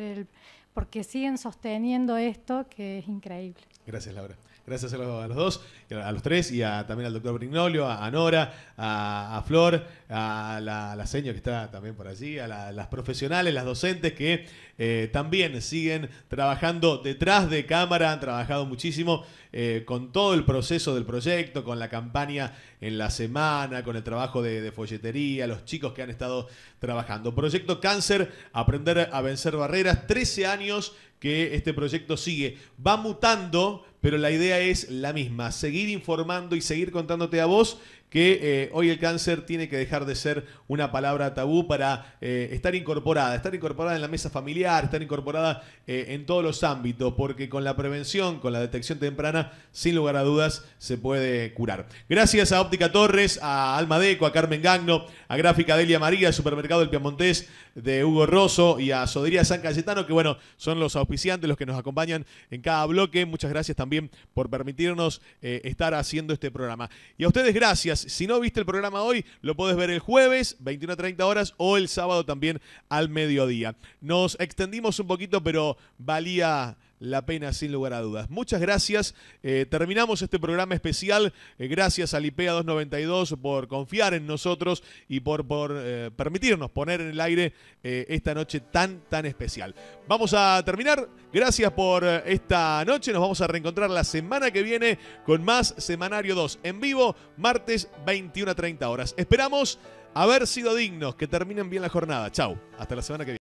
el, porque siguen sosteniendo esto que es increíble. Gracias, Laura. Gracias a los, dos, a los tres y a, también al doctor Brignolio, a, Nora, a, Flor, a la, la que está también por allí, a las profesionales, las docentes que eh, también siguen trabajando detrás de cámara, han trabajado muchísimo eh, con todo el proceso del proyecto, con la campaña en la semana, con el trabajo de, de folletería, los chicos que han estado trabajando. Proyecto Cáncer, aprender a vencer barreras, 13 años que este proyecto sigue. Va mutando, pero la idea es la misma, seguir informando y seguir contándote a vos que eh, hoy el cáncer tiene que dejar de ser una palabra tabú para eh, estar incorporada, estar incorporada en la mesa familiar, estar incorporada eh, en todos los ámbitos, porque con la prevención, con la detección temprana, sin lugar a dudas, se puede curar. Gracias a Óptica Torres, a alma Deco, a Carmen Gagno, a Gráfica Delia María, Supermercado El Piamontés de Hugo Rosso y a Sodería San Cayetano, que bueno, son los auspiciantes, los que nos acompañan en cada bloque. Muchas gracias también por permitirnos estar haciendo este programa. Y a ustedes gracias. Si no viste el programa hoy, lo puedes ver el jueves, 21 a 30 horas, o el sábado también al mediodía. Nos extendimos un poquito, pero valía la pena, sin lugar a dudas. Muchas gracias. Eh, terminamos este programa especial. Eh, gracias al IPEA 292 por confiar en nosotros y por, por eh, permitirnos poner en el aire esta noche tan, tan especial. Vamos a terminar. Gracias por esta noche. Nos vamos a reencontrar la semana que viene con más Semanario 2 en vivo, martes 21 a 30 horas. Esperamos haber sido dignos, que terminen bien la jornada. Chau. Hasta la semana que viene.